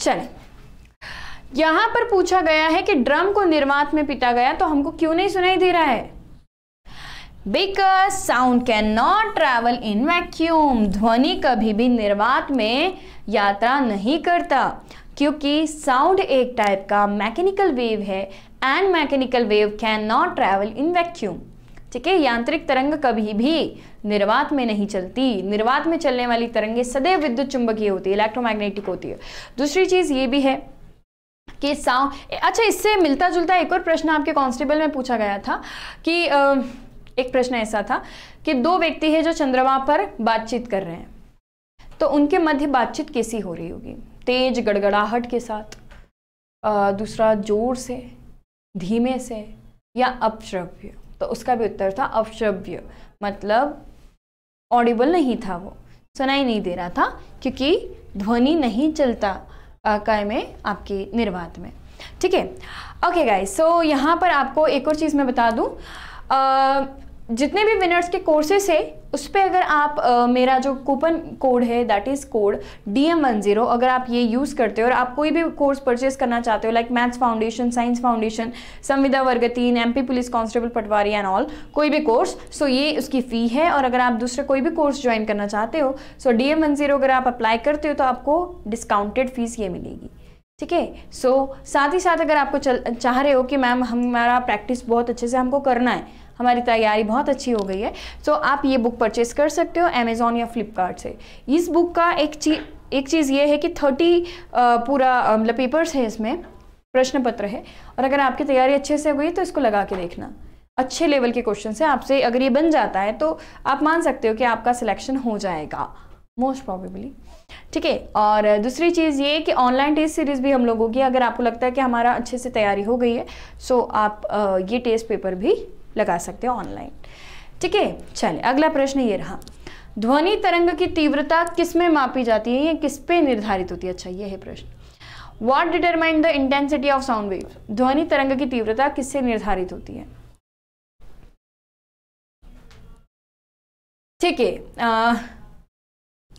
चले यहां पर पूछा गया है कि ड्रम को निर्वात में पीटा गया तो हमको क्यों नहीं सुनाई दे रहा है because sound can not travel in vacuum ध्वनि कभी भी निर्वात में यात्रा नहीं करता क्योंकि साउंड एक टाइप का मैकेनिकल वेव है and mechanical wave can not travel in vacuum ठीक है यांत्रिक तरंग कभी भी निर्वात में नहीं चलती निर्वात में चलने वाली तरंगे सदैव विद्युत चुंबकीय होती है इलेक्ट्रोमैग्नेटिक होती है दूसरी चीज़ ये भी है के साव अच्छा इससे मिलता जुलता एक और प्रश्न आपके कांस्टेबल में पूछा गया था कि एक प्रश्न ऐसा था कि दो व्यक्ति है जो चंद्रमा पर बातचीत कर रहे हैं तो उनके मध्य बातचीत कैसी हो रही होगी तेज गड़गड़ाहट के साथ दूसरा जोर से धीमे से या अपश्रव्य तो उसका भी उत्तर था अपश्रव्य मतलब ऑडिबल नहीं था वो सुनाई नहीं दे रहा था क्योंकि ध्वनि नहीं चलता काय में आपकी निर्वात में ठीक है ओके गाइस सो यहाँ पर आपको एक और चीज़ मैं बता दूँ जितने भी विनर्स के कोर्सेस है उस पर अगर आप आ, मेरा जो कूपन कोड है that is code D M one zero अगर आप ये यूज़ करते हो और आप कोई भी कोर्स परचेज करना चाहते हो like maths foundation science foundation संविदा वर्ग तीन M P police constable patwari and all कोई भी कोर्स सो ये उसकी फ़ी है और अगर आप दूसरे कोई भी कोर्स ज्वाइन करना चाहते हो so D M one zero अगर आप अप्लाई करते हो तो आपको डिस्काउंटेड फ़ीस ये मिलेगी ठीक है सो साथ ही साथ अगर आपको चल चाह रहे हो कि मैम हमारा प्रैक्टिस बहुत अच्छे से हमको करना है हमारी तैयारी बहुत अच्छी हो गई है सो so, आप ये बुक परचेज कर सकते हो अमेज़ोन या फ्लिपकार्ट से इस बुक का एक चीज एक चीज़ ये है कि थर्टी पूरा मतलब पेपर्स है इसमें प्रश्न पत्र है और अगर आपकी तैयारी अच्छे से हुई तो इसको लगा के देखना अच्छे लेवल के क्वेश्चन से आपसे अगर ये बन जाता है तो आप मान सकते हो कि आपका सिलेक्शन हो जाएगा मोस्ट प्रॉबेबली ठीक है और दूसरी चीज़ ये कि ऑनलाइन टेस्ट सीरीज़ भी हम लोगों की अगर आपको लगता है कि हमारा अच्छे से तैयारी हो गई है सो आप ये टेस्ट पेपर भी लगा सकते हो ऑनलाइन ठीक है चले अगला प्रश्न ये रहा ध्वनि तरंग की तीव्रता किस में मापी जाती है या किस पे निर्धारित होती है अच्छा ये है प्रश्न what determine the intensity of sound wave ध्वनि तरंग की तीव्रता किससे निर्धारित होती है ठीक है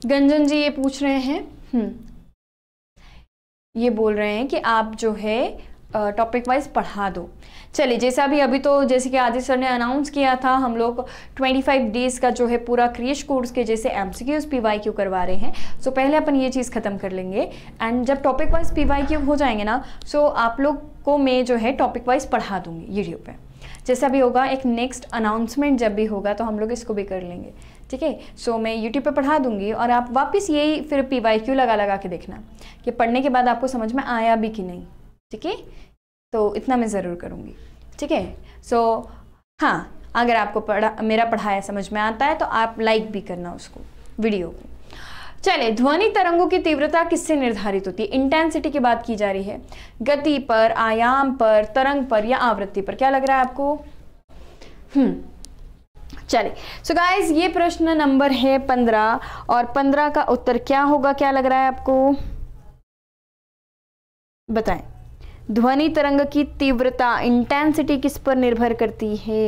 गंजन जी ये पूछ रहे हैं हम्म ये बोल रहे हैं कि आप जो है टॉपिक वाइज पढ़ा दो चलिए जैसा भी अभी तो जैसे कि आदित्य सर ने अनाउंस किया था हम लोग 25 डेज का जो है पूरा क्रिएश कोर्स के जैसे M C Qs P Y Q करवा रहे हैं सो so, पहले अपन ये चीज़ ख़त्म कर लेंगे एंड जब topic wise P Y Q हो जाएंगे ना सो so आप लोग को मैं जो है टॉपिक वाइज पढ़ा दूँगी वीडियो पर जैसा भी होगा एक नेक्स्ट अनाउंसमेंट जब भी होगा तो हम लोग इसको भी कर लेंगे ठीक है सो मैं यूट्यूब पे पढ़ा दूंगी और आप वापस यही फिर पी वाई क्यू लगा लगा के देखना कि पढ़ने के बाद आपको समझ में आया भी कि नहीं ठीक है तो इतना मैं ज़रूर करूँगी ठीक है सो हाँ अगर आपको पढ़ा मेरा पढ़ाया समझ में आता है तो आप लाइक भी करना उसको वीडियो को चले ध्वनि तरंगों की तीव्रता किससे निर्धारित होती है इंटेंसिटी की बात की जा रही है गति पर आयाम पर तरंग पर या आवृत्ति पर क्या लग रहा है आपको हम्म चले सो so गाइज ये प्रश्न नंबर है पंद्रह और पंद्रह का उत्तर क्या होगा क्या लग रहा है आपको बताएं ध्वनि तरंग की तीव्रता इंटेंसिटी किस पर निर्भर करती है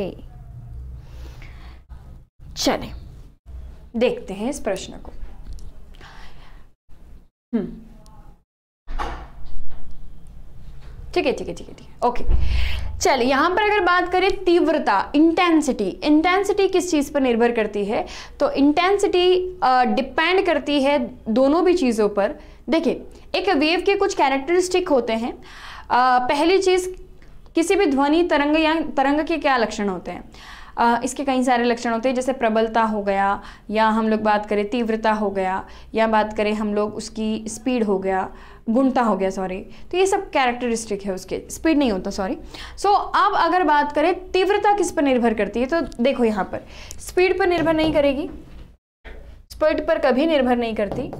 चले देखते हैं इस प्रश्न को हम्म। ठीक है ठीक है ठीक है ठीक है ओके चलिए यहां पर अगर बात करें तीव्रता इंटेंसिटी इंटेंसिटी किस चीज़ पर निर्भर करती है तो इंटेंसिटी डिपेंड करती है दोनों भी चीज़ों पर देखिए एक वेव के कुछ कैरेक्टरिस्टिक होते हैं पहली चीज़ किसी भी ध्वनि तरंग या तरंग के क्या लक्षण होते हैं आ, इसके कई सारे लक्षण होते हैं जैसे प्रबलता हो गया या हम लोग बात करें तीव्रता हो गया या बात करें हम लोग उसकी स्पीड हो गया गुणता हो गया सॉरी तो ये सब कैरेक्टरिस्टिक है उसके स्पीड नहीं होता सॉरी सो so, अब अगर बात करें तीव्रता किस पर निर्भर करती है तो देखो यहाँ पर स्पीड पर निर्भर नहीं करेगी स्पीड पर कभी निर्भर नहीं करती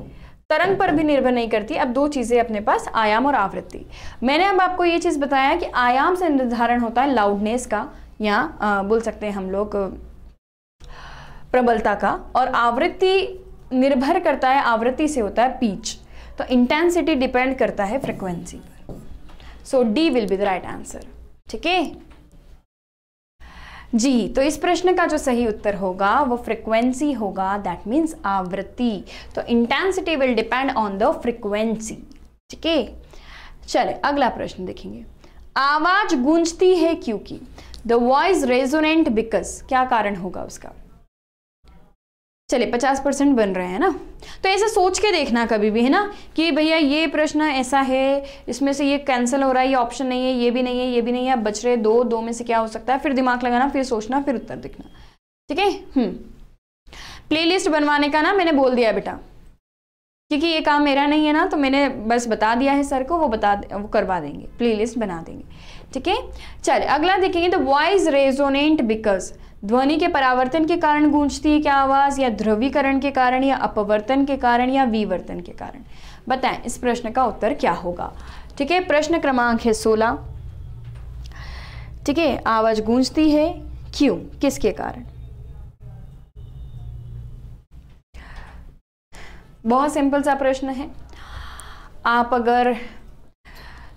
तरंग पर भी निर्भर नहीं करती अब दो चीज़ें अपने पास आयाम और आवृत्ति मैंने अब आपको ये चीज़ बताया कि आयाम से निर्धारण होता है लाउडनेस का या बोल सकते हैं हम लोग प्रबलता का और आवृत्ति निर्भर करता है आवृत्ति से होता है पीच तो इंटेंसिटी डिपेंड करता है फ्रिक्वेंसी पर so D will be the right answer ठीक है जी तो इस प्रश्न का जो सही उत्तर होगा वो फ्रिक्वेंसी होगा दैट मीन्स आवृत्ति तो intensity will depend on the frequency ठीक है चले अगला प्रश्न देखेंगे आवाज गूंजती है क्योंकि द वॉइस रेजोनेंट बिकॉज क्या कारण होगा उसका चलिए पचास परसेंट बन रहे हैं ना तो ऐसा सोच के देखना कभी भी है ना कि भैया ये प्रश्न ऐसा है इसमें से ये कैंसिल हो रहा है ये ऑप्शन नहीं है ये भी नहीं है ये भी नहीं है अब बच रहे दो दो में से क्या हो सकता है फिर दिमाग लगाना फिर सोचना फिर उत्तर देखना ठीक है प्लेलिस्ट हम्म। बनवाने का ना मैंने बोल दिया बेटा क्योंकि ये काम मेरा नहीं है ना तो मैंने बस बता दिया है सर को वो बता वो करवा देंगे लिस्ट बना देंगे ठीक है चल अगला देखेंगे द वॉइस रेजोनेंट बिकॉज ध्वनि के परावर्तन के कारण गूंजती है क्या आवाज़ या ध्रुवीकरण के कारण या अपवर्तन के कारण या विवर्तन के कारण बताएं इस प्रश्न का उत्तर क्या होगा ठीक है प्रश्न क्रमांक है सोलह ठीक है आवाज़ गूंजती है क्यों किसके कारण बहुत सिंपल सा प्रश्न है आप अगर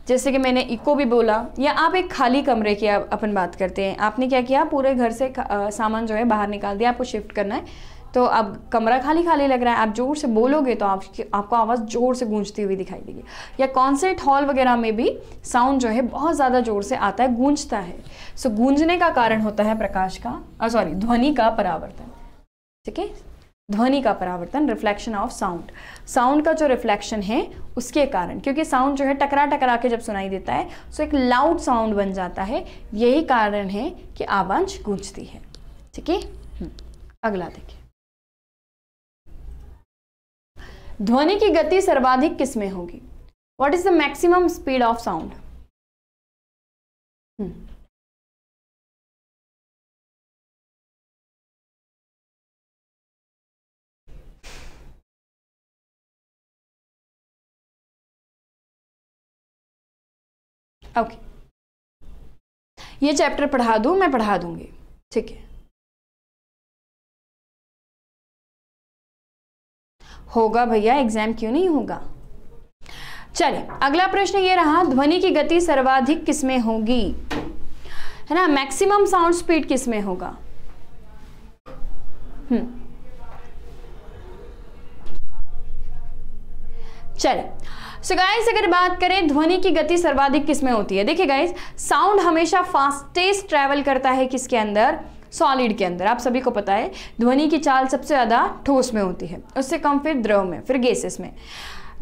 जैसे कि मैंने इको भी बोला या आप एक खाली कमरे की अपन बात करते हैं आपने क्या किया पूरे घर से सामान जो है बाहर निकाल दिया आपको शिफ्ट करना है तो अब कमरा खाली खाली लग रहा है आप ज़ोर से बोलोगे तो आप, आपको आवाज़ ज़ोर से गूंजती हुई दिखाई देगी या कॉन्सर्ट हॉल वगैरह में भी साउंड जो है बहुत ज़्यादा ज़ोर से आता है गूंजता है सो गूंजने का कारण होता है प्रकाश का सॉरी ध्वनि का परावर्तन ठीक है ध्वनि का परावर्तन रिफ्लेक्शन ऑफ साउंड साउंड का जो रिफ्लेक्शन है उसके कारण क्योंकि साउंड जो है टकरा टकरा के जब सुनाई देता है सो तो एक लाउड साउंड बन जाता है यही कारण है कि आवाज गूंजती है ठीक है हम्म, अगला देखिए ध्वनि की गति सर्वाधिक किसमें होगी what is the maximum speed of sound okay ये चैप्टर पढ़ा दूं मैं पढ़ा दूंगी ठीक है होगा भैया एग्जाम क्यों नहीं होगा चलिए अगला प्रश्न ये रहा ध्वनि की गति सर्वाधिक किसमें होगी है ना मैक्सिमम साउंड स्पीड किसमें होगा हम्म। चलिए सो so गाइस अगर बात करें ध्वनि की गति सर्वाधिक किस में होती है देखिए गाइस साउंड हमेशा फास्टेस्ट ट्रैवल करता है किसके अंदर सॉलिड के अंदर आप सभी को पता है ध्वनि की चाल सबसे ज़्यादा ठोस में होती है उससे कम फिर द्रव में फिर गैसेस में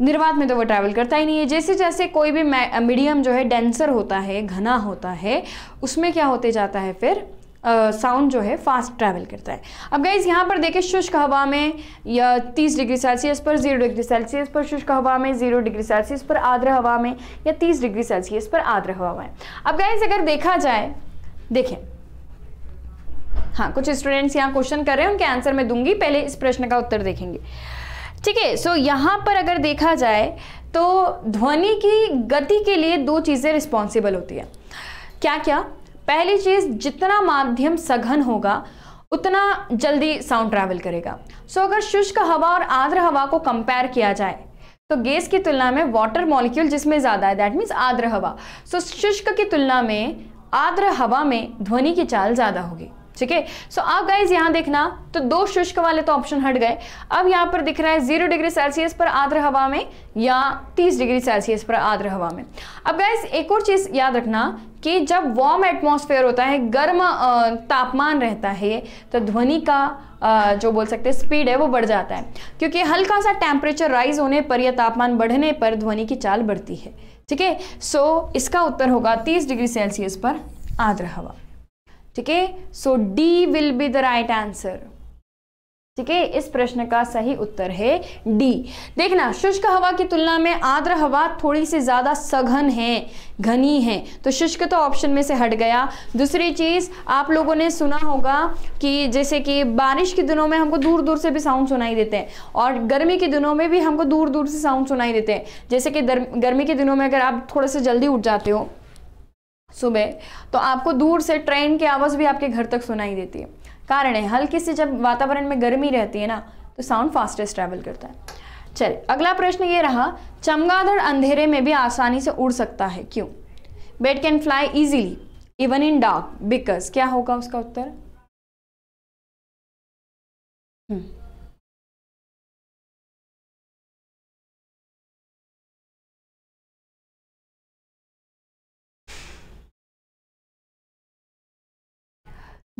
निर्वात में तो वो ट्रैवल करता ही नहीं है जैसे जैसे कोई भी मीडियम जो है डेंसर होता है घना होता है उसमें क्या होते जाता है फिर साउंड जो है फास्ट ट्रैवल करता है अब गाइज यहाँ पर देखें शुष्क हवा में या 30 डिग्री सेल्सियस पर 0 डिग्री सेल्सियस पर शुष्क हवा में 0 डिग्री सेल्सियस पर आर्द्र हवा में या 30 डिग्री सेल्सियस पर आर्द्र हवा में अब गाइज अगर देखा जाए देखें हाँ कुछ स्टूडेंट्स यहाँ क्वेश्चन कर रहे हैं उनके आंसर मैं दूंगी पहले इस प्रश्न का उत्तर देखेंगे ठीक है सो यहाँ पर अगर देखा जाए तो ध्वनि की गति के लिए दो चीज़ें रिस्पॉन्सिबल होती है क्या क्या पहली चीज़ जितना माध्यम सघन होगा उतना जल्दी साउंड ट्रैवल करेगा सो अगर शुष्क हवा और आर्द्र हवा को कंपेयर किया जाए तो गैस की तुलना में वाटर मॉलिक्यूल जिसमें ज़्यादा है दैट मीन्स आर्द्र हवा सो so, शुष्क की तुलना में आर्द्र हवा में ध्वनि की चाल ज़्यादा होगी ठीक है सो अब गाइज यहाँ देखना तो दो शुष्क वाले तो ऑप्शन हट गए अब यहाँ पर दिख रहा है जीरो डिग्री सेल्सियस पर आद्र हवा में या तीस डिग्री सेल्सियस पर आर्द्र हवा में अब गाइज एक और चीज़ याद रखना कि जब वार्म एटमोसफेयर होता है गर्म तापमान रहता है तो ध्वनि का जो बोल सकते हैं स्पीड है वो बढ़ जाता है क्योंकि हल्का सा टेम्परेचर राइज होने पर या तापमान बढ़ने पर ध्वनि की चाल बढ़ती है ठीक है सो इसका उत्तर होगा 30 डिग्री सेल्सियस पर आर्द्र हवा ठीक है so D will be the right answer ठीक है इस प्रश्न का सही उत्तर है डी देखना शुष्क हवा की तुलना में आर्द्र हवा थोड़ी सी ज़्यादा सघन है घनी है तो शुष्क तो ऑप्शन में से हट गया दूसरी चीज़ आप लोगों ने सुना होगा कि जैसे कि बारिश के दिनों में हमको दूर दूर से भी साउंड सुनाई देते हैं और गर्मी के दिनों में भी हमको दूर दूर से साउंड सुनाई देते हैं जैसे कि गर्मी के दिनों में अगर आप थोड़ा सा जल्दी उठ जाते हो सुबह तो आपको दूर से ट्रेन की आवाज़ भी आपके घर तक सुनाई देती है कारण है हल्की सी जब वातावरण में गर्मी रहती है ना तो साउंड फास्टेस्ट ट्रैवल करता है चल अगला प्रश्न ये रहा चमगादड़ अंधेरे में भी आसानी से उड़ सकता है क्यों bat can fly easily even in dark because क्या होगा उसका उत्तर हम्म।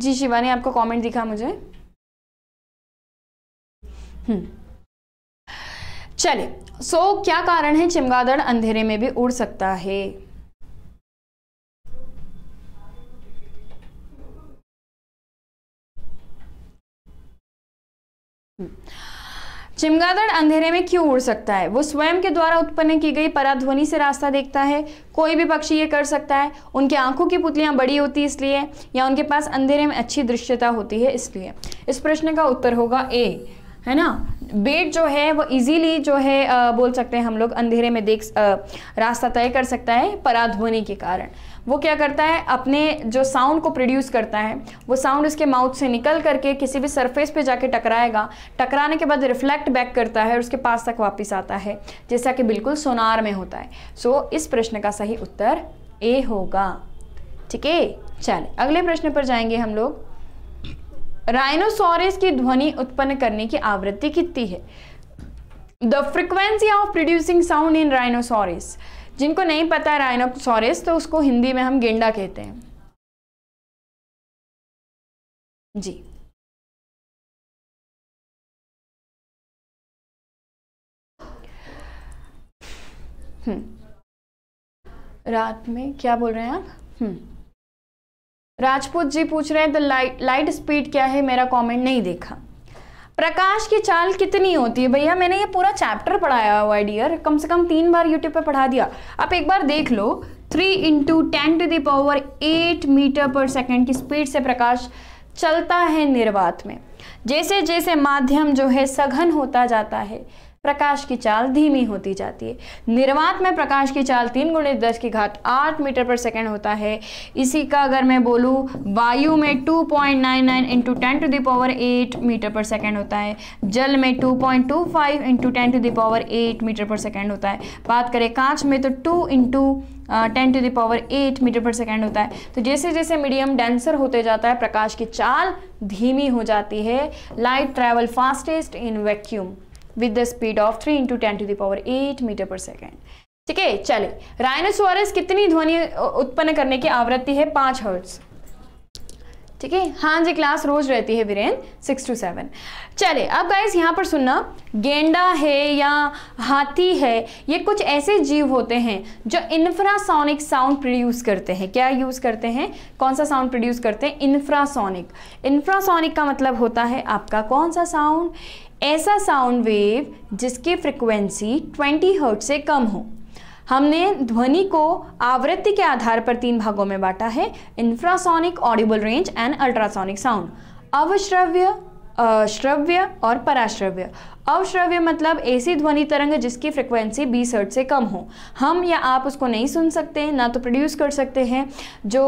जी शिवानी आपको कमेंट दिखा मुझे हम्म। चलिए सो so, क्या कारण है चिमगादड़ अंधेरे में भी उड़ सकता है हुँ. हम्म। चिमगादड़ अंधेरे में क्यों उड़ सकता है वो स्वयं के द्वारा उत्पन्न की गई पराध्वनि से रास्ता देखता है कोई भी पक्षी ये कर सकता है उनकी आंखों की पुतलियाँ बड़ी होती है इसलिए या उनके पास अंधेरे में अच्छी दृश्यता होती है इसलिए इस प्रश्न का उत्तर होगा ए है ना बेट जो है वो इजीली जो है आ, बोल सकते हैं हम लोग अंधेरे में देख आ, रास्ता तय कर सकता है पराध्वनि के कारण वो क्या करता है अपने जो साउंड को प्रोड्यूस करता है वो साउंड उसके माउथ से निकल करके किसी भी सरफेस पे जाके टकराएगा टकराने के बाद रिफ्लेक्ट बैक करता है और उसके पास तक वापस आता है जैसा कि बिल्कुल सोनार में होता है सो so, इस प्रश्न का सही उत्तर ए होगा ठीक है चले अगले प्रश्न पर जाएंगे हम लोग राइनोसॉरस की ध्वनि उत्पन्न करने की आवृत्ति कितनी है the frequency of producing sound in rhinoceros जिनको नहीं पता है तो उसको हिंदी में हम गेंडा कहते हैं जी हम्म। रात में क्या बोल रहे हैं आप हम्म। राजपूत जी पूछ रहे हैं तो लाइट लाइट स्पीड क्या है मेरा कमेंट नहीं देखा प्रकाश की चाल कितनी होती है भैया मैंने ये पूरा चैप्टर पढ़ाया हुआ है डियर कम से कम तीन बार यूट्यूब पे पढ़ा दिया आप एक बार देख लो three into ten to the power eight metre per second की स्पीड से प्रकाश चलता है निर्वात में जैसे जैसे माध्यम जो है सघन होता जाता है प्रकाश की चाल धीमी होती जाती है निर्वात में प्रकाश की चाल तीन गुणित दस की घात आठ मीटर पर सेकेंड होता है इसी का अगर मैं बोलूँ वायु में two point nine nine into ten to the power eight metre per second होता है जल में two point two five into ten to the power eight metre per second होता है बात करें कांच में तो two into ten to the power eight metre per second होता है तो जैसे जैसे मीडियम डेंसर होते जाता है प्रकाश की चाल धीमी हो जाती है light travel fastest in vacuum with the speed of three into ten to the power eight metre per second ठीक है चले राइनोसोरस कितनी ध्वनि उत्पन्न करने की आवृत्ति है पांच हर्ट्स ठीक है हाँ जी क्लास रोज रहती है वीरेन सिक्स टू सेवन चले अब गाइज यहाँ पर सुनना गेंडा है या हाथी है ये कुछ ऐसे जीव होते हैं जो इन्फ्रासोनिक साउंड प्रोड्यूस करते हैं क्या यूज़ करते हैं कौन सा साउंड प्रोड्यूस करते हैं इन्फ्रासोनिक इन्फ्रासोनिक का मतलब होता है आपका कौन सा साउंड ऐसा साउंड वेव जिसकी फ्रिक्वेंसी 20 हर्ट से कम हो हमने ध्वनि को आवृत्ति के आधार पर तीन भागों में बांटा है infrasonic audible range and ultrasonic sound अवश्रव्य श्रव्य और पराश्रव्य अवश्रव्य मतलब ऐसी ध्वनि तरंग जिसकी फ्रिक्वेंसी 20 सर्ट से कम हो हम या आप उसको नहीं सुन सकते हैं ना तो प्रोड्यूस कर सकते हैं जो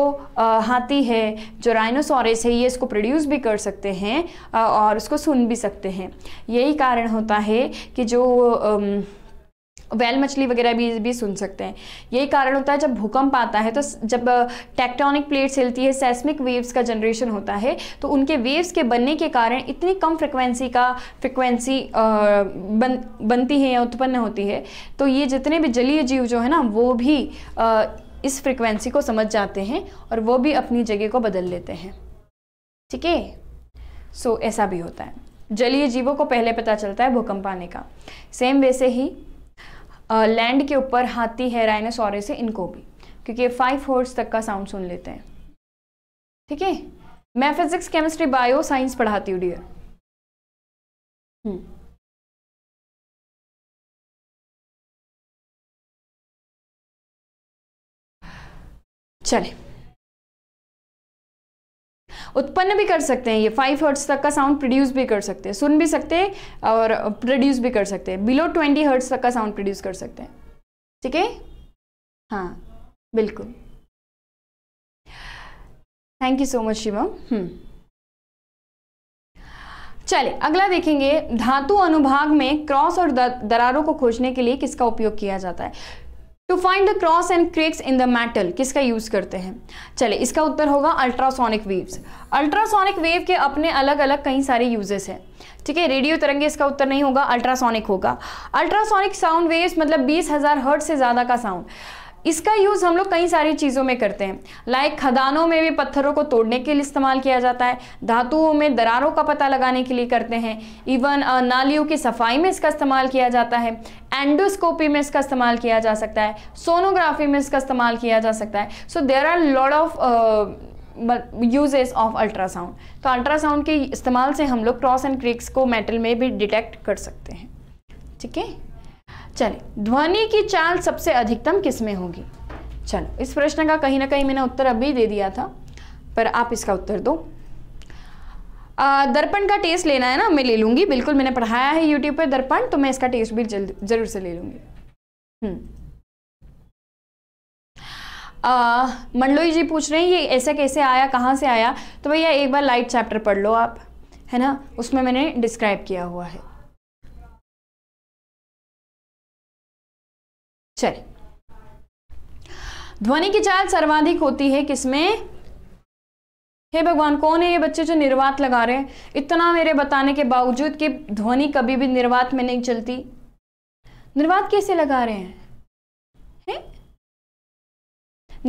हाथी है जो राइनोसॉरिस है ये इसको प्रोड्यूस भी कर सकते हैं और उसको सुन भी सकते हैं यही कारण होता है कि जो वेल मछली वगैरह भी भी सुन सकते हैं यही कारण होता है जब भूकंप आता है तो जब टेक्टोनिक प्लेट्स हिलती है सेस्मिक वेव्स का जनरेशन होता है तो उनके वेव्स के बनने के कारण इतनी कम फ्रिक्वेंसी का फ्रिक्वेंसी बन बनती है या उत्पन्न होती है तो ये जितने भी जलीय जीव जो है ना वो भी आ, इस फ्रिक्वेंसी को समझ जाते हैं और वो भी अपनी जगह को बदल लेते हैं ठीक है सो ऐसा भी होता है जलीय जीवों को पहले पता चलता है भूकंप आने का सेम वैसे ही लैंड के ऊपर हाथी है राइनासोरस है इनको भी क्योंकि फाइव हॉर्स तक का साउंड सुन लेते हैं ठीक है मैं फिजिक्स केमिस्ट्री बायो साइंस पढ़ाती हूँ डियर हम्म। चले उत्पन्न भी कर सकते हैं ये फाइव हर्ट्स तक का साउंड प्रोड्यूस भी कर सकते हैं सुन भी सकते हैं और प्रोड्यूस भी कर सकते हैं बिलो ट्वेंटी हर्ट्स तक का साउंड प्रोड्यूस कर सकते हैं ठीक है हाँ बिल्कुल thank you so much Shivam चलिए अगला देखेंगे धातु अनुभाग में क्रॉस और दरारों को खोजने के लिए किसका उपयोग किया जाता है to find the cross and cracks in the metal किसका यूज करते हैं चले इसका उत्तर होगा अल्ट्रासोनिक वेव्स अल्ट्रासोनिक वेव के अपने अलग अलग कई सारे यूजेस हैं ठीक है रेडियो तरंगे इसका उत्तर नहीं होगा अल्ट्रासोनिक होगा अल्ट्रासोनिक साउंड वेव्स मतलब बीस हज़ार हर्ट से ज़्यादा का साउंड इसका यूज़ हम लोग कई सारी चीज़ों में करते हैं लाइक खदानों में भी पत्थरों को तोड़ने के लिए इस्तेमाल किया जाता है धातुओं में दरारों का पता लगाने के लिए करते हैं इवन नालियों की सफाई में इसका इस्तेमाल किया जाता है एंडोस्कोपी में इसका इस्तेमाल किया जा सकता है सोनोग्राफी में इसका इस्तेमाल किया जा सकता है so there are lot of uses of ultrasound तो अल्ट्रासाउंड के इस्तेमाल से हम लोग क्रॉस एंड क्रिक्स को मेटल में भी डिटेक्ट कर सकते हैं ठीक है चलिए ध्वनि की चाल सबसे अधिकतम किसमें होगी चलो इस प्रश्न का कहीं ना कहीं मैंने उत्तर अभी दे दिया था पर आप इसका उत्तर दो दर्पण का टेस्ट लेना है ना मैं ले लूँगी बिल्कुल मैंने पढ़ाया है यूट्यूब पर दर्पण तो मैं इसका टेस्ट भी जरूर से ले लूँगी हम्म। मंडलोई जी पूछ रहे हैं ये ऐसा कैसे आया कहाँ से आया तो भैया एक बार लाइट चैप्टर पढ़ लो आप है ना उसमें मैंने डिस्क्राइब किया हुआ है चलिए ध्वनि की चाल सर्वाधिक होती है किसमें हे भगवान कौन है ये बच्चे जो निर्वात लगा रहे हैं इतना मेरे बताने के बावजूद कि ध्वनि कभी भी निर्वात में नहीं चलती निर्वात कैसे लगा रहे हैं है?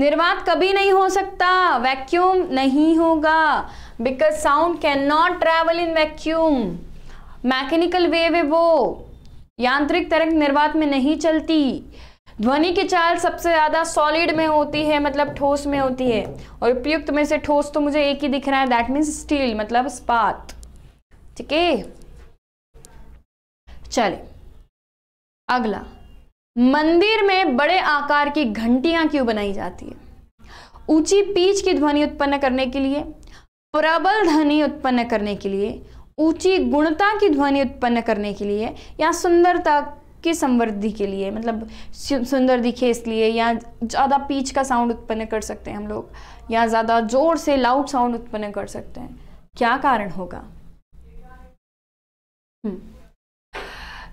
निर्वात कभी नहीं हो सकता वैक्यूम नहीं होगा because sound can not travel in vacuum mechanical wave है वो यांत्रिक तरंग निर्वात में नहीं चलती ध्वनि की चाल सबसे ज़्यादा सॉलिड में होती है मतलब ठोस में होती है और उपयुक्त में से ठोस तो मुझे एक ही दिख रहा है दैट मीन स्टील मतलब स्पात ठीक है चले अगला मंदिर में बड़े आकार की घंटियां क्यों बनाई जाती है ऊंची पीच की ध्वनि उत्पन्न करने के लिए प्रबल ध्वनि उत्पन्न करने के लिए ऊंची गुणता की ध्वनि उत्पन्न करने के लिए या सुंदरता के समृद्धि के लिए मतलब सुंदर दिखे इसलिए या ज़्यादा पीच का साउंड उत्पन्न कर सकते हैं हम लोग या ज़्यादा ज़ोर से लाउड साउंड उत्पन्न कर सकते हैं क्या कारण होगा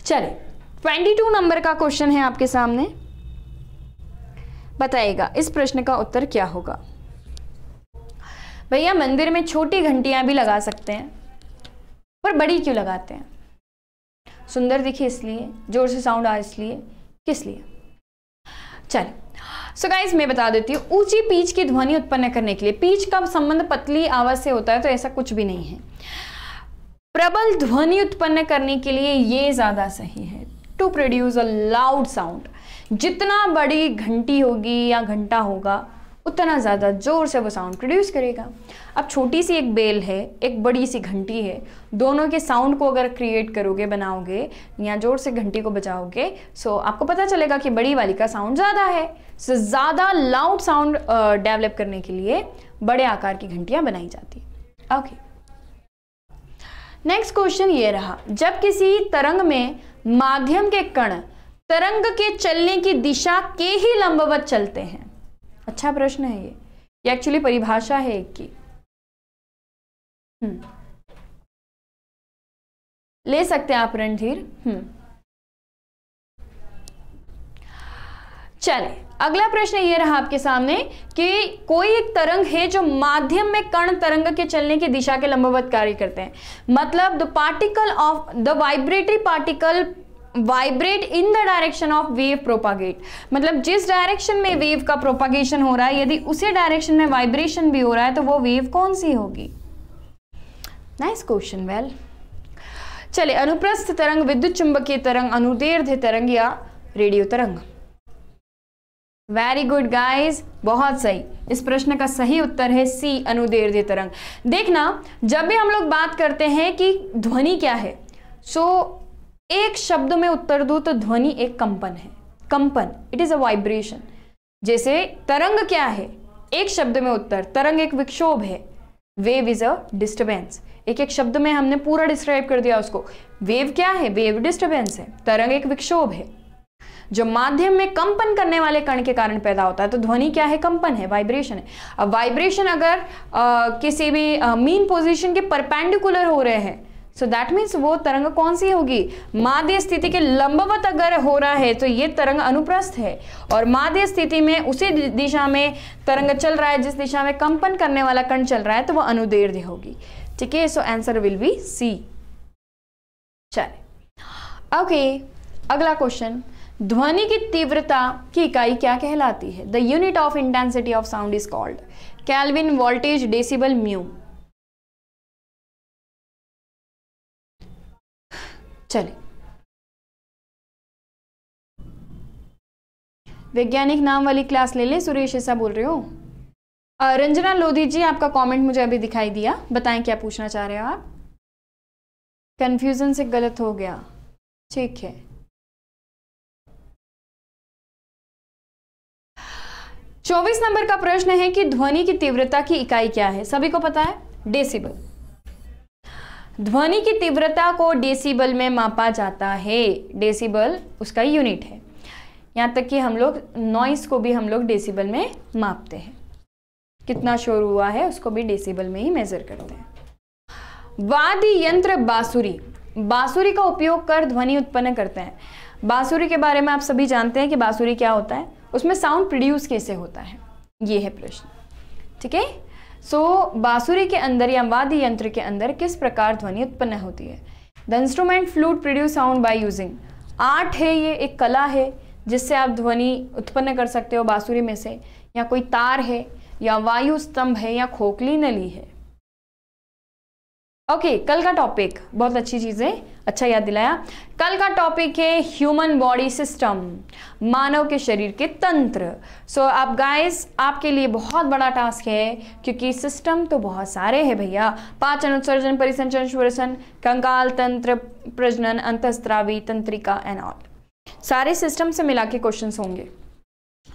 चले 22 नंबर का क्वेश्चन है आपके सामने बताइएगा इस प्रश्न का उत्तर क्या होगा भैया मंदिर में छोटी घंटियां भी लगा सकते हैं पर बड़ी क्यों लगाते हैं सुंदर दिखे इसलिए ज़ोर से साउंड आए इसलिए किस लिए चलिए सो so गाइज मैं बता देती हूँ ऊंची पीच की ध्वनि उत्पन्न करने के लिए पीच का संबंध पतली आवाज़ से होता है तो ऐसा कुछ भी नहीं है प्रबल ध्वनि उत्पन्न करने के लिए ये ज़्यादा सही है to produce a loud sound जितना बड़ी घंटी होगी या घंटा होगा उतना ज़्यादा ज़ोर से वो साउंड प्रोड्यूस करेगा अब छोटी सी एक बेल है एक बड़ी सी घंटी है दोनों के साउंड को अगर क्रिएट करोगे बनाओगे या ज़ोर से घंटी को बजाओगे सो आपको पता चलेगा कि बड़ी वाली का साउंड ज़्यादा है सो ज़्यादा लाउड साउंड डेवलप करने के लिए बड़े आकार की घंटियाँ बनाई जाती हैं ओके नेक्स्ट क्वेश्चन ये रहा जब किसी तरंग में माध्यम के कण तरंग के चलने की दिशा के ही लंबवत चलते हैं अच्छा प्रश्न है ये ये एक्चुअली परिभाषा है एक की हम्म। ले सकते हैं आप रणधीर हम्म। चले अगला प्रश्न ये रहा आपके सामने कि कोई एक तरंग है जो माध्यम में कण तरंग के चलने की दिशा के लंबवत कार्य करते हैं मतलब the particle of the vibratory particle vibrate in the direction of wave propagate मतलब जिस डायरेक्शन में वेव का प्रोपागेशन हो रहा है यदि उसी डायरेक्शन में वाइब्रेशन भी हो रहा है तो वो वेव कौन सी होगी नाइस क्वेश्चन वेल चले अनुप्रस्थ तरंग विद्युत चुंबकीय तरंग अनुदीर्घ तरंग या रेडियो तरंग वेरी गुड गाइज बहुत सही इस प्रश्न का सही उत्तर है सी अनुदीर्घ तरंग देखना जब भी हम लोग बात करते हैं कि ध्वनि क्या है सो so, एक शब्द में उत्तर दू तो ध्वनि एक कंपन है कंपन इट इज़ अ वाइब्रेशन जैसे तरंग क्या है एक शब्द में उत्तर तरंग एक विक्षोभ है वेव इज अ डिस्टर्बेंस एक एक शब्द में हमने पूरा डिस्क्राइब कर दिया उसको वेव क्या है वेव डिस्टर्बेंस है तरंग एक विक्षोभ है जो माध्यम में कंपन करने वाले कण के कारण पैदा होता है तो ध्वनि क्या है कंपन है वाइब्रेशन है अब वाइब्रेशन अगर आ, किसी भी मीन पोजीशन के परपेंडिकुलर हो रहे हैं सो दैट मीन्स वो तरंग कौन सी होगी माध्य स्थिति के लंबवत अगर हो रहा है तो ये तरंग अनुप्रस्थ है और माध्य स्थिति में उसी दिशा में तरंग चल रहा है जिस दिशा में कंपन करने वाला कण चल रहा है तो वो अनुदैर्ध्य होगी ठीक है so answer will be C चले ओके अगला क्वेश्चन ध्वनि की तीव्रता की इकाई क्या कहलाती है the unit of intensity of sound is called kelvin voltage decibel mu चले वैज्ञानिक नाम वाली क्लास ले ले सुरेश ऐसा बोल रहे हो रंजना लोधी जी आपका कमेंट मुझे अभी दिखाई दिया बताएं क्या पूछना चाह रहे हो आप कंफ्यूजन से गलत हो गया ठीक है चौबीस नंबर का प्रश्न है कि ध्वनि की तीव्रता की इकाई क्या है सभी को पता है डेसिबल ध्वनि की तीव्रता को डेसीबल में मापा जाता है डेसीबल उसका यूनिट है यहाँ तक कि हम लोग नॉइस को भी हम लोग डेसीबल में मापते हैं कितना शोर हुआ है उसको भी डेसीबल में ही मेज़र करते हैं वाद्य यंत्र बांसुरी बांसुरी का उपयोग कर ध्वनि उत्पन्न करते हैं बांसुरी के बारे में आप सभी जानते हैं कि बांसुरी क्या होता है उसमें साउंड प्रोड्यूस कैसे होता है ये है प्रश्न ठीक है सो so, बांसुरी के अंदर या वाद्य यंत्र के अंदर किस प्रकार ध्वनि उत्पन्न होती है the instrument flute produce sound by using art है ये एक कला है जिससे आप ध्वनि उत्पन्न कर सकते हो बांसुरी में से या कोई तार है या वायु स्तंभ है या खोखली नली है ओके okay, कल का टॉपिक बहुत अच्छी चीज़ है अच्छा याद दिलाया कल का टॉपिक है ह्यूमन बॉडी सिस्टम मानव के शरीर के तंत्र सो so, आप गाइस आपके लिए बहुत बड़ा टास्क है क्योंकि सिस्टम तो बहुत सारे हैं भैया पाचन उत्सर्जन परिसंचन श्वसन कंकाल तंत्र प्रजनन अंतस्त्रावी तंत्रिका एंड ऑल सारे सिस्टम से मिला के क्वेश्चन होंगे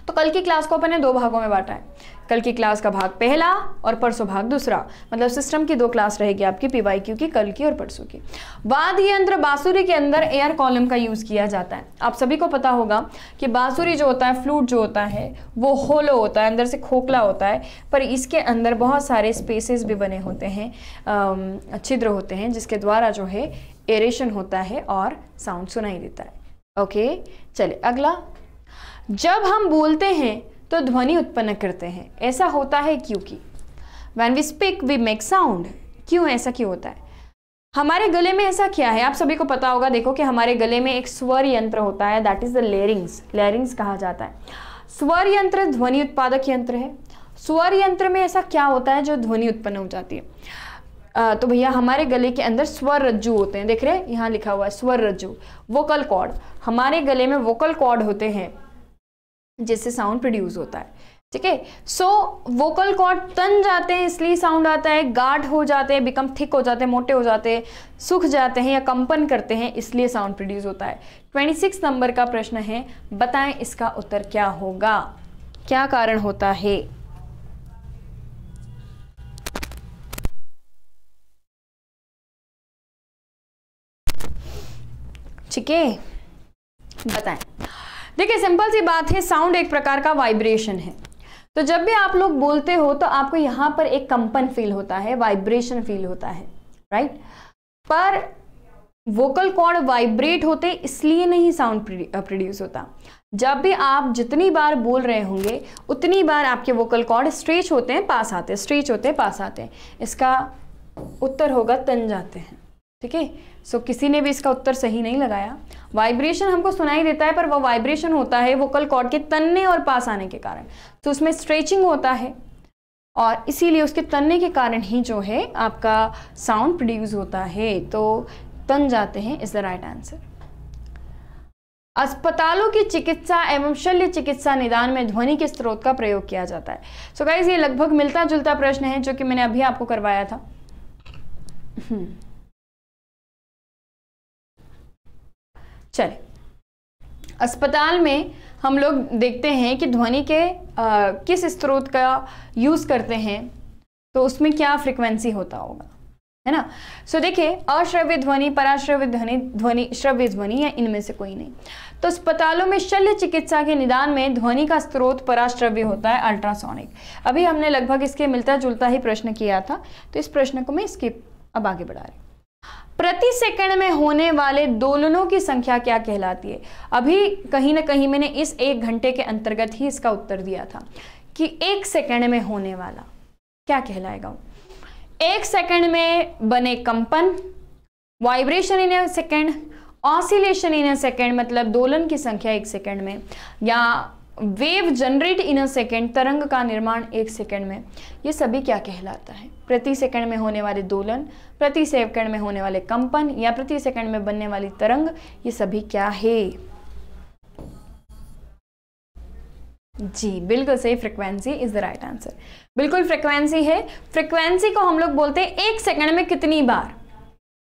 तो कल की क्लास को अपने दो भागों में बांटा है कल की क्लास का भाग पहला और परसों भाग दूसरा मतलब सिस्टम की दो क्लास रहेगी आपकी पीवाई क्यू की कल की और परसों की वाद यंत्र बांसुरी के अंदर एयर कॉलम का यूज़ किया जाता है आप सभी को पता होगा कि बांसुरी जो होता है फ्लूट जो होता है वो होलो होता है अंदर से खोखला होता है पर इसके अंदर बहुत सारे स्पेसेस भी बने होते हैं छिद्र होते हैं जिसके द्वारा जो है एरेशन होता है और साउंड सुनाई देता है ओके चले अगला जब हम बोलते हैं तो ध्वनि उत्पन्न करते हैं ऐसा होता है क्योंकि when we speak we make sound क्यों ऐसा क्यों होता है हमारे गले में ऐसा क्या है आप सभी को पता होगा देखो कि हमारे गले में एक स्वर यंत्र होता है that is the larynx larynx कहा जाता है स्वर यंत्र ध्वनि उत्पादक यंत्र है स्वर यंत्र में ऐसा क्या होता है जो ध्वनि उत्पन्न हो जाती है आ, तो भैया हमारे गले के अंदर स्वर रज्जु होते हैं देख रहे हैं यहाँ लिखा हुआ है स्वर रज्जु वोकल कॉर्ड हमारे गले में वोकल कॉर्ड होते हैं जिससे साउंड प्रोड्यूस होता है ठीक है सो वोकल कॉर्ड तन जाते हैं इसलिए साउंड आता है गाढ़ हो जाते हैं बिकम थिक हो जाते हैं मोटे हो जाते हैं सूख जाते हैं या कंपन करते हैं इसलिए साउंड प्रोड्यूस होता है 26 नंबर का प्रश्न है बताएं इसका उत्तर क्या होगा क्या कारण होता है ठीक है बताएं देखिए सिंपल सी बात है साउंड एक प्रकार का वाइब्रेशन है तो जब भी आप लोग बोलते हो तो आपको यहाँ पर एक कंपन फील होता है वाइब्रेशन फील होता है राइट पर वोकल कॉर्ड वाइब्रेट होते इसलिए नहीं साउंड प्रोड्यूस होता जब भी आप जितनी बार बोल रहे होंगे उतनी बार आपके वोकल कॉर्ड स्ट्रेच होते हैं पास आते हैं स्ट्रेच होते हैं पास आते हैं इसका उत्तर होगा तन जाते हैं ठीक है सो so, किसी ने भी इसका उत्तर सही नहीं लगाया वाइब्रेशन हमको सुनाई देता है पर वो वाइब्रेशन होता है वोकल कॉर्ड के तनने और पास आने के कारण तो उसमें स्ट्रेचिंग होता है और इसीलिए उसके तनने के कारण ही जो है आपका साउंड प्रोड्यूस होता है तो तन जाते हैं इज़ द राइट आंसर अस्पतालों की चिकित्सा एवं शल्य चिकित्सा निदान में ध्वनि के स्रोत का प्रयोग किया जाता है सो so गाइज ये लगभग मिलता जुलता प्रश्न है जो कि मैंने अभी आपको करवाया था चले अस्पताल में हम लोग देखते हैं कि ध्वनि के आ, किस स्त्रोत का यूज़ करते हैं तो उसमें क्या फ्रिक्वेंसी होता होगा है ना सो so, देखिए अश्रव्य ध्वनि पराश्रव्य ध्वनि ध्वनि श्रव्य ध्वनि या इनमें से कोई नहीं तो अस्पतालों में शल्य चिकित्सा के निदान में ध्वनि का स्रोत पराश्रव्य होता है अल्ट्रासोनिक अभी हमने लगभग इसके मिलता जुलता ही प्रश्न किया था तो इस प्रश्न को मैं स्किप अब आगे बढ़ा रही प्रति सेकंड में होने वाले दोलनों की संख्या क्या कहलाती है अभी कहीं ना कहीं मैंने इस एक घंटे के अंतर्गत ही इसका उत्तर दिया था कि एक सेकंड में होने वाला क्या कहलाएगा वो एक सेकंड में बने कंपन vibration in a second oscillation in a second मतलब दोलन की संख्या एक सेकेंड में या wave generate in a second तरंग का निर्माण एक सेकेंड में ये सभी क्या कहलाता है प्रति सेकेंड में होने वाले दोलन प्रति सेकेंड में होने वाले कंपन या प्रति सेकेंड में बनने वाली तरंग ये सभी क्या है जी बिल्कुल सही frequency is the right answer बिल्कुल फ्रिक्वेंसी है फ्रिक्वेंसी को हम लोग बोलते हैं एक सेकंड में कितनी बार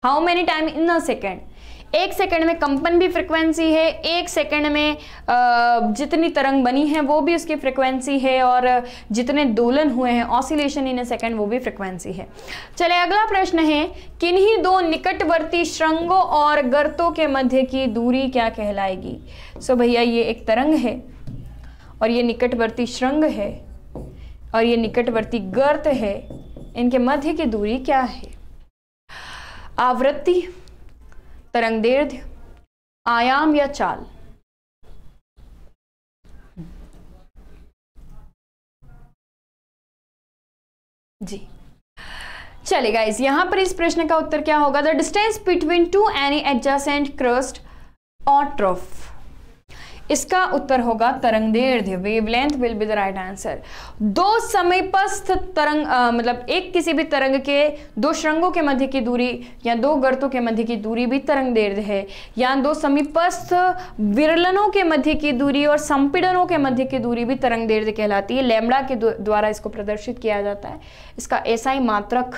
how many time in a second एक सेकेंड में कंपन भी फ्रिक्वेंसी है एक सेकेंड में जितनी तरंग बनी है वो भी उसकी फ्रिक्वेंसी है और जितने दोलन हुए हैं ऑसिलेशन इन ए सेकेंड वो भी फ्रिक्वेंसी है चले अगला प्रश्न है किन्हीं दो निकटवर्ती श्रृंगों और गर्तों के मध्य की दूरी क्या कहलाएगी सो भैया ये एक तरंग है और ये निकटवर्ती श्रृंग है और ये निकटवर्ती गर्त है इनके मध्य की दूरी क्या है आवृत्ति दीर्घ आयाम या चाल जी चले गाइज यहां पर इस प्रश्न का उत्तर क्या होगा the distance between two any adjacent crest और ट्रफ इसका उत्तर होगा तरंगदैर्ध्य wavelength will be the right answer दो समीपस्थ तरंग आ, मतलब एक किसी भी तरंग के दो श्रृंगों के मध्य की दूरी या दो गर्तों के मध्य की दूरी भी दीर्घ है या दो समीपस्थ विरलनों के मध्य की दूरी और संपीड़नों के मध्य की दूरी भी दीर्घ कहलाती है लेमड़ा के द्वारा इसको प्रदर्शित किया जाता है इसका ऐसा ही मात्रक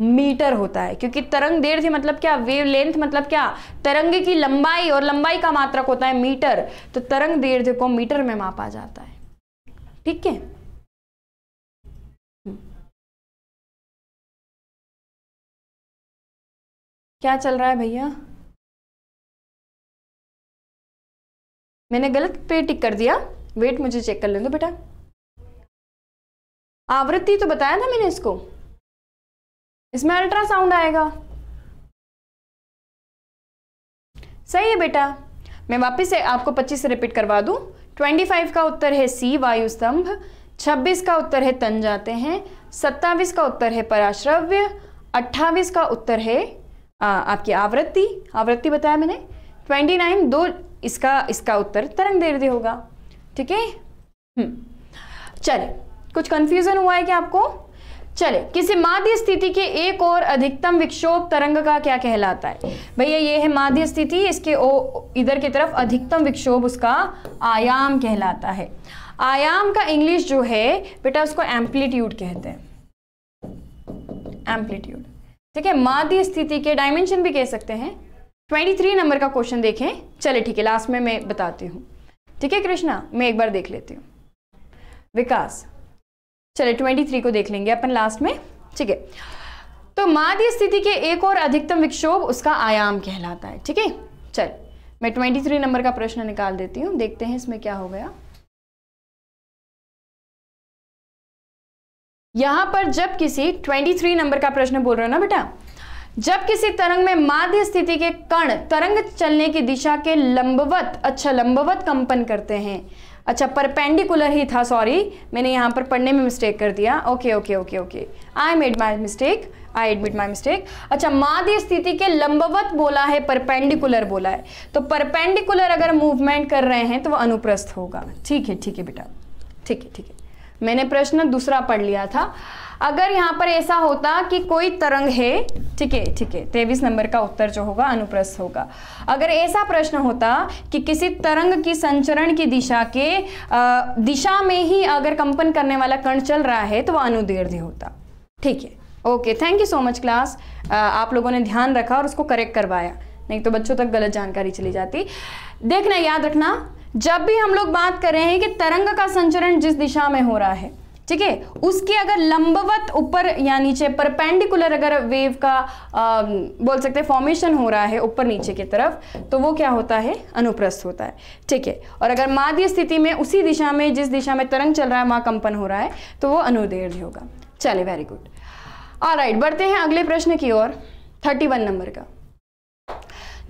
मीटर होता है क्योंकि तरंग थी मतलब क्या वेव लेंथ मतलब क्या तरंग की लंबाई और लंबाई का मात्रक होता है मीटर तो तरंग देर को मीटर में मापा जाता है ठीक है हम्म। क्या चल रहा है भैया मैंने गलत पे टिक कर दिया वेट मुझे चेक कर लें दो बेटा आवृत्ति तो बताया था मैंने इसको इसमें अल्ट्रासाउंड आएगा सही है बेटा मैं वापस से आपको 25 से रिपीट करवा दूं 25 का उत्तर है सी वायु स्तंभ 26 का उत्तर है तन जाते हैं 27 का उत्तर है पराश्रव्य 28 का उत्तर है आ, आपकी आवृत्ति आवृत्ति बताया मैंने 29 दो इसका इसका उत्तर तरंग दैर्ध्य होगा ठीक है हम्म। चलिए कुछ कंफ्यूजन हुआ है क्या आपको चले किसी माध्य स्थिति के एक और अधिकतम विक्षोभ तरंग का क्या कहलाता है भैया ये है माध्य स्थिति इसके ओ इधर की तरफ अधिकतम विक्षोभ उसका आयाम कहलाता है आयाम का इंग्लिश जो है बेटा उसको एम्पलीट्यूड कहते हैं एम्पलीट्यूड ठीक है माध्य स्थिति के डायमेंशन भी कह सकते हैं 23 नंबर का क्वेश्चन देखें चले ठीक है लास्ट में मैं बताती हूँ ठीक है कृष्णा मैं एक बार देख लेती हूँ विकास चले ट्वेंटी थ्री को देख लेंगे अपन लास्ट में ठीक है तो माध्य स्थिति के एक और अधिकतम विक्षोभ उसका आयाम कहलाता है ठीक है चल मैं ट्वेंटी थ्री नंबर का प्रश्न निकाल देती हूँ देखते हैं इसमें क्या हो गया यहां पर जब किसी 23 नंबर का प्रश्न बोल रहे हो ना बेटा जब किसी तरंग में माध्य स्थिति के कण तरंग चलने की दिशा के लंबवत अच्छा लंबवत कंपन करते हैं अच्छा परपेंडिकुलर ही था सॉरी मैंने यहाँ पर पढ़ने में मिस्टेक कर दिया okay okay okay okay I made my mistake I admit my mistake अच्छा माध्य स्थिति के लंबवत बोला है परपेंडिकुलर बोला है तो परपेंडिकुलर अगर मूवमेंट कर रहे हैं तो वह अनुप्रस्थ होगा ठीक है ठीक है बेटा ठीक है ठीक है मैंने प्रश्न दूसरा पढ़ लिया था अगर यहाँ पर ऐसा होता कि कोई तरंग है ठीक है ठीक है तेईस नंबर का उत्तर जो होगा अनुप्रस्थ होगा अगर ऐसा प्रश्न होता कि किसी तरंग की संचरण की दिशा के दिशा में ही अगर कंपन करने वाला कण चल रहा है तो वह अनुदीर्घ होता ठीक है okay thank you so much class आप लोगों ने ध्यान रखा और उसको करेक्ट करवाया नहीं तो बच्चों तक गलत जानकारी चली जाती देखना याद रखना जब भी हम लोग बात कर रहे हैं कि तरंग का संचरण जिस दिशा में हो रहा है ठीक है उसके अगर लंबवत ऊपर या नीचे परपेंडिकुलर अगर वेव का आ, बोल सकते हैं फॉर्मेशन हो रहा है ऊपर नीचे की तरफ तो वो क्या होता है अनुप्रस्थ होता है ठीक है और अगर माध्य स्थिति में उसी दिशा में जिस दिशा में तरंग चल रहा है वहाँ कंपन हो रहा है तो वो अनुदीर्घ होगा चले वेरी गुड और राइट बढ़ते हैं अगले प्रश्न की ओर थर्टी वन नंबर का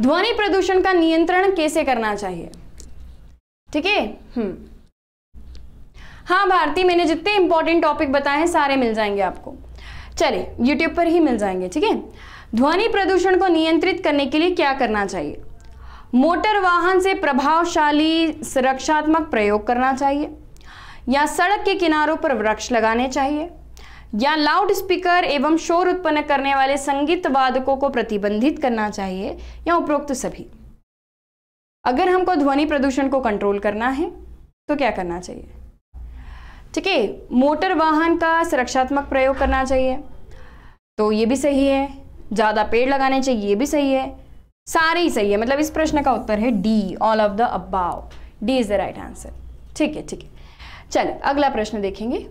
ध्वनि प्रदूषण का नियंत्रण कैसे करना चाहिए ठीक है हम्म हाँ भारती मैंने जितने इंपॉर्टेंट टॉपिक बताए हैं सारे मिल जाएंगे आपको चलिए यूट्यूब पर ही मिल जाएंगे ठीक है ध्वनि प्रदूषण को नियंत्रित करने के लिए क्या करना चाहिए मोटर वाहन से प्रभावशाली सुरक्षात्मक प्रयोग करना चाहिए या सड़क के किनारों पर वृक्ष लगाने चाहिए या लाउड स्पीकर एवं शोर उत्पन्न करने वाले संगीत वादकों को प्रतिबंधित करना चाहिए या उपरोक्त सभी अगर हमको ध्वनि प्रदूषण को कंट्रोल करना है तो क्या करना चाहिए ठीक है मोटर वाहन का सुरक्षात्मक प्रयोग करना चाहिए तो ये भी सही है ज़्यादा पेड़ लगाने चाहिए ये भी सही है सारे ही सही है मतलब इस प्रश्न का उत्तर है D all of the above D is the right answer ठीक है ठीक है चलो अगला प्रश्न देखेंगे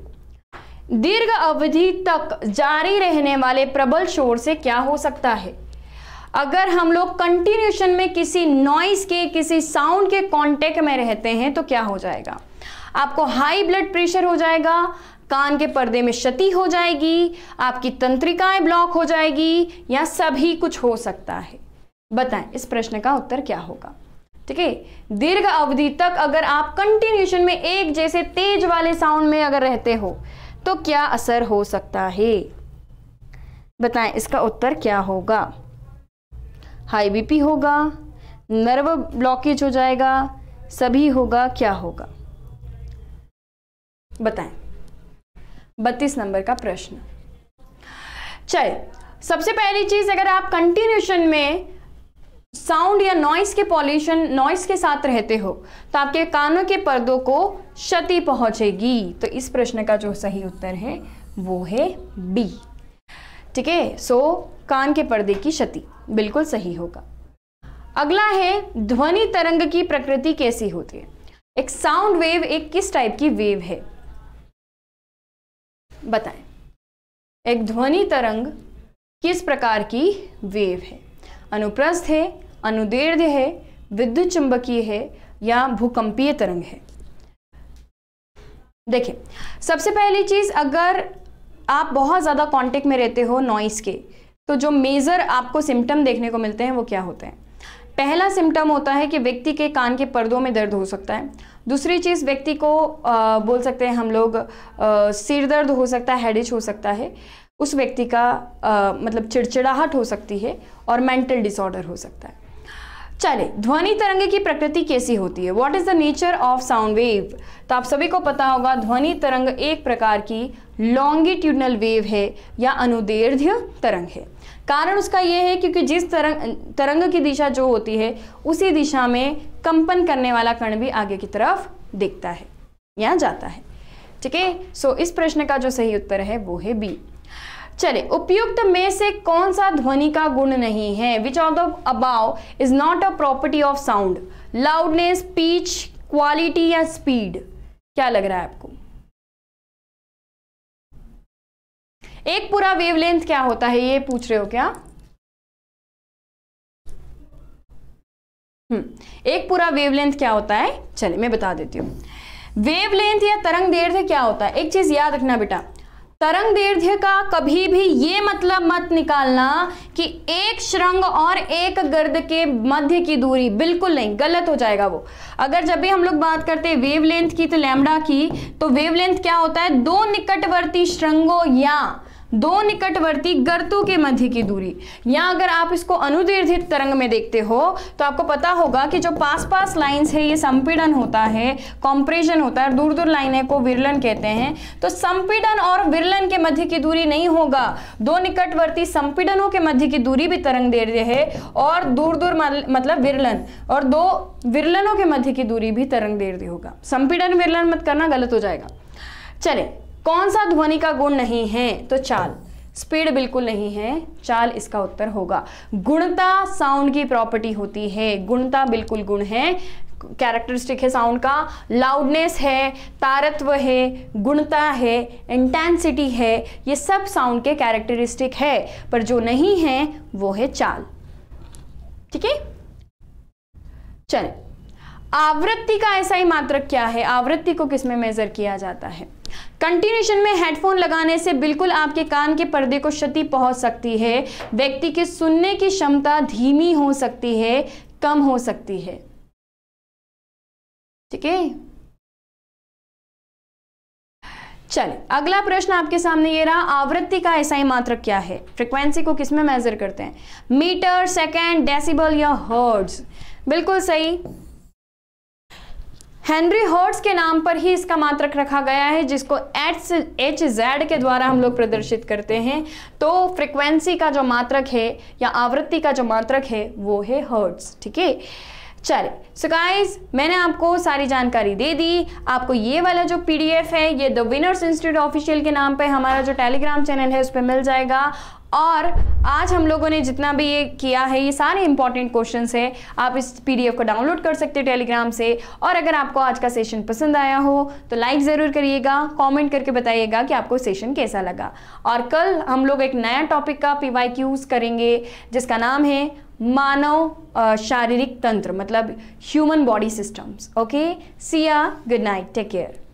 दीर्घ अवधि तक जारी रहने वाले प्रबल शोर से क्या हो सकता है अगर हम लोग कंटिन्यूशन में किसी नॉइस के किसी साउंड के कांटेक्ट में रहते हैं तो क्या हो जाएगा आपको हाई ब्लड प्रेशर हो जाएगा कान के पर्दे में क्षति हो जाएगी आपकी तंत्रिकाएं ब्लॉक हो जाएगी या सभी कुछ हो सकता है बताएं इस प्रश्न का उत्तर क्या होगा ठीक है दीर्घ अवधि तक अगर आप कंटिन्यूशन में एक जैसे तेज वाले साउंड में अगर रहते हो तो क्या असर हो सकता है बताएं इसका उत्तर क्या होगा हाई बीपी होगा नर्व ब्लॉकेज हो जाएगा सभी होगा क्या होगा बताएं बत्तीस नंबर का प्रश्न चल सबसे पहली चीज अगर आप कंटिन्यूशन में साउंड या नॉइस के पॉल्यूशन नॉइस के साथ रहते हो तो आपके कानों के पर्दों को क्षति पहुंचेगी तो इस प्रश्न का जो सही उत्तर है वो है बी ठीक है सो कान के पर्दे की क्षति बिल्कुल सही होगा अगला है ध्वनि तरंग की प्रकृति कैसी होती है एक साउंड वेव एक किस टाइप की वेव है बताएं एक ध्वनि तरंग किस प्रकार की वेव है अनुप्रस्थ है अनुदीर्घ है विद्युत चुंबकीय है या भूकंपीय तरंग है देखिए सबसे पहली चीज़ अगर आप बहुत ज़्यादा कांटेक्ट में रहते हो नॉइस के तो जो मेजर आपको सिम्टम देखने को मिलते हैं वो क्या होते हैं पहला सिम्टम होता है कि व्यक्ति के कान के पर्दों में दर्द हो सकता है दूसरी चीज़ व्यक्ति को आ, बोल सकते हैं हम लोग सिर दर्द हो सकता है हेडेज हो सकता है उस व्यक्ति का आ, मतलब चिड़चिड़ाहट हो सकती है और मेंटल डिसऑर्डर हो सकता है चले ध्वनि तरंग की प्रकृति कैसी होती है what is the nature of sound wave तो आप सभी को पता होगा ध्वनि तरंग एक प्रकार की लॉन्गिट्यूडनल वेव है या अनुदैर्घ्य तरंग है कारण उसका यह है क्योंकि जिस तरंग तरंग की दिशा जो होती है उसी दिशा में कंपन करने वाला कण भी आगे की तरफ दिखता है या जाता है ठीक है सो इस प्रश्न का जो सही उत्तर है वो है बी चले उपयुक्त में से कौन सा ध्वनि का गुण नहीं है which of the above is not a property of sound loudness speech quality या स्पीड क्या लग रहा है आपको एक पूरा वेवलेंथ क्या होता है ये पूछ रहे हो क्या हम्म एक पूरा वेवलेंथ क्या होता है चलिए मैं बता देती हूँ वेवलेंथ या तरंग दीर्घ क्या होता है एक चीज याद रखना बेटा तरंग दीर्घ का कभी भी ये मतलब मत निकालना कि एक श्रृंग और एक गर्द के मध्य की दूरी बिल्कुल नहीं गलत हो जाएगा वो अगर जब भी हम लोग बात करते हैं वेवलेंथ की तो लैमडा की तो वेवलेंथ क्या होता है दो निकटवर्ती श्रृंगों या दो निकटवर्ती गर्तों के मध्य की दूरी या अगर आप इसको अनुदीर्घित तरंग में देखते हो तो आपको पता होगा कि जो पास पास लाइंस है ये संपीड़न होता है कॉम्प्रेशन होता है दूर दूर लाइनें को विरलन कहते हैं तो संपीड़न और विरलन के मध्य की दूरी नहीं होगा दो निकटवर्ती संपीडनों के मध्य की दूरी भी तरंग दैर्घ्य है और दूर दूर मतलब विरलन और दो विरलनों के मध्य की दूरी भी तरंग दैर्घ्य होगा संपीडन विरलन मत करना गलत हो जाएगा चले कौन सा ध्वनि का गुण नहीं है तो चाल स्पीड बिल्कुल नहीं है चाल इसका उत्तर होगा गुणता साउंड की प्रॉपर्टी होती है गुणता बिल्कुल गुण है कैरेक्टरिस्टिक है साउंड का लाउडनेस है तारत्व है गुणता है इंटेंसिटी है ये सब साउंड के कैरेक्टरिस्टिक है पर जो नहीं है वो है चाल ठीक है चलें आवृत्ति का ऐसा ही मात्र क्या है आवृत्ति को किसमें मेजर किया जाता है कंटिन्यूशन में हेडफोन लगाने से बिल्कुल आपके कान के पर्दे को क्षति पहुंच सकती है व्यक्ति के सुनने की क्षमता धीमी हो सकती है कम हो सकती है ठीक है चलिए अगला प्रश्न आपके सामने ये रहा आवृत्ति का ऐसा ही मात्र क्या है फ्रिक्वेंसी को किसमें मेजर करते हैं मीटर सेकेंड डेसीबल या हर्ड्स बिल्कुल सही हेनरी हॉर्ट्स के नाम पर ही इसका मात्रक रखा गया है जिसको एच एच जेड के द्वारा हम लोग प्रदर्शित करते हैं तो फ्रिक्वेंसी का जो मात्रक है या आवृत्ति का जो मात्रक है वो है हर्ट्स ठीक है चले सो गाइस मैंने आपको सारी जानकारी दे दी आपको ये वाला जो पीडीएफ है ये द विनर्स इंस्टीट्यूट ऑफिशियल के नाम पे हमारा जो टेलीग्राम चैनल है उस पर मिल जाएगा और आज हम लोगों ने जितना भी ये किया है ये सारे इंपॉर्टेंट क्वेश्चन हैं आप इस पीडीएफ को डाउनलोड कर सकते हैं टेलीग्राम से और अगर आपको आज का सेशन पसंद आया हो तो लाइक ज़रूर करिएगा कमेंट करके बताइएगा कि आपको सेशन कैसा लगा और कल हम लोग एक नया टॉपिक का पी करेंगे जिसका नाम है मानव शारीरिक तंत्र मतलब human body systems okay Siya good night take care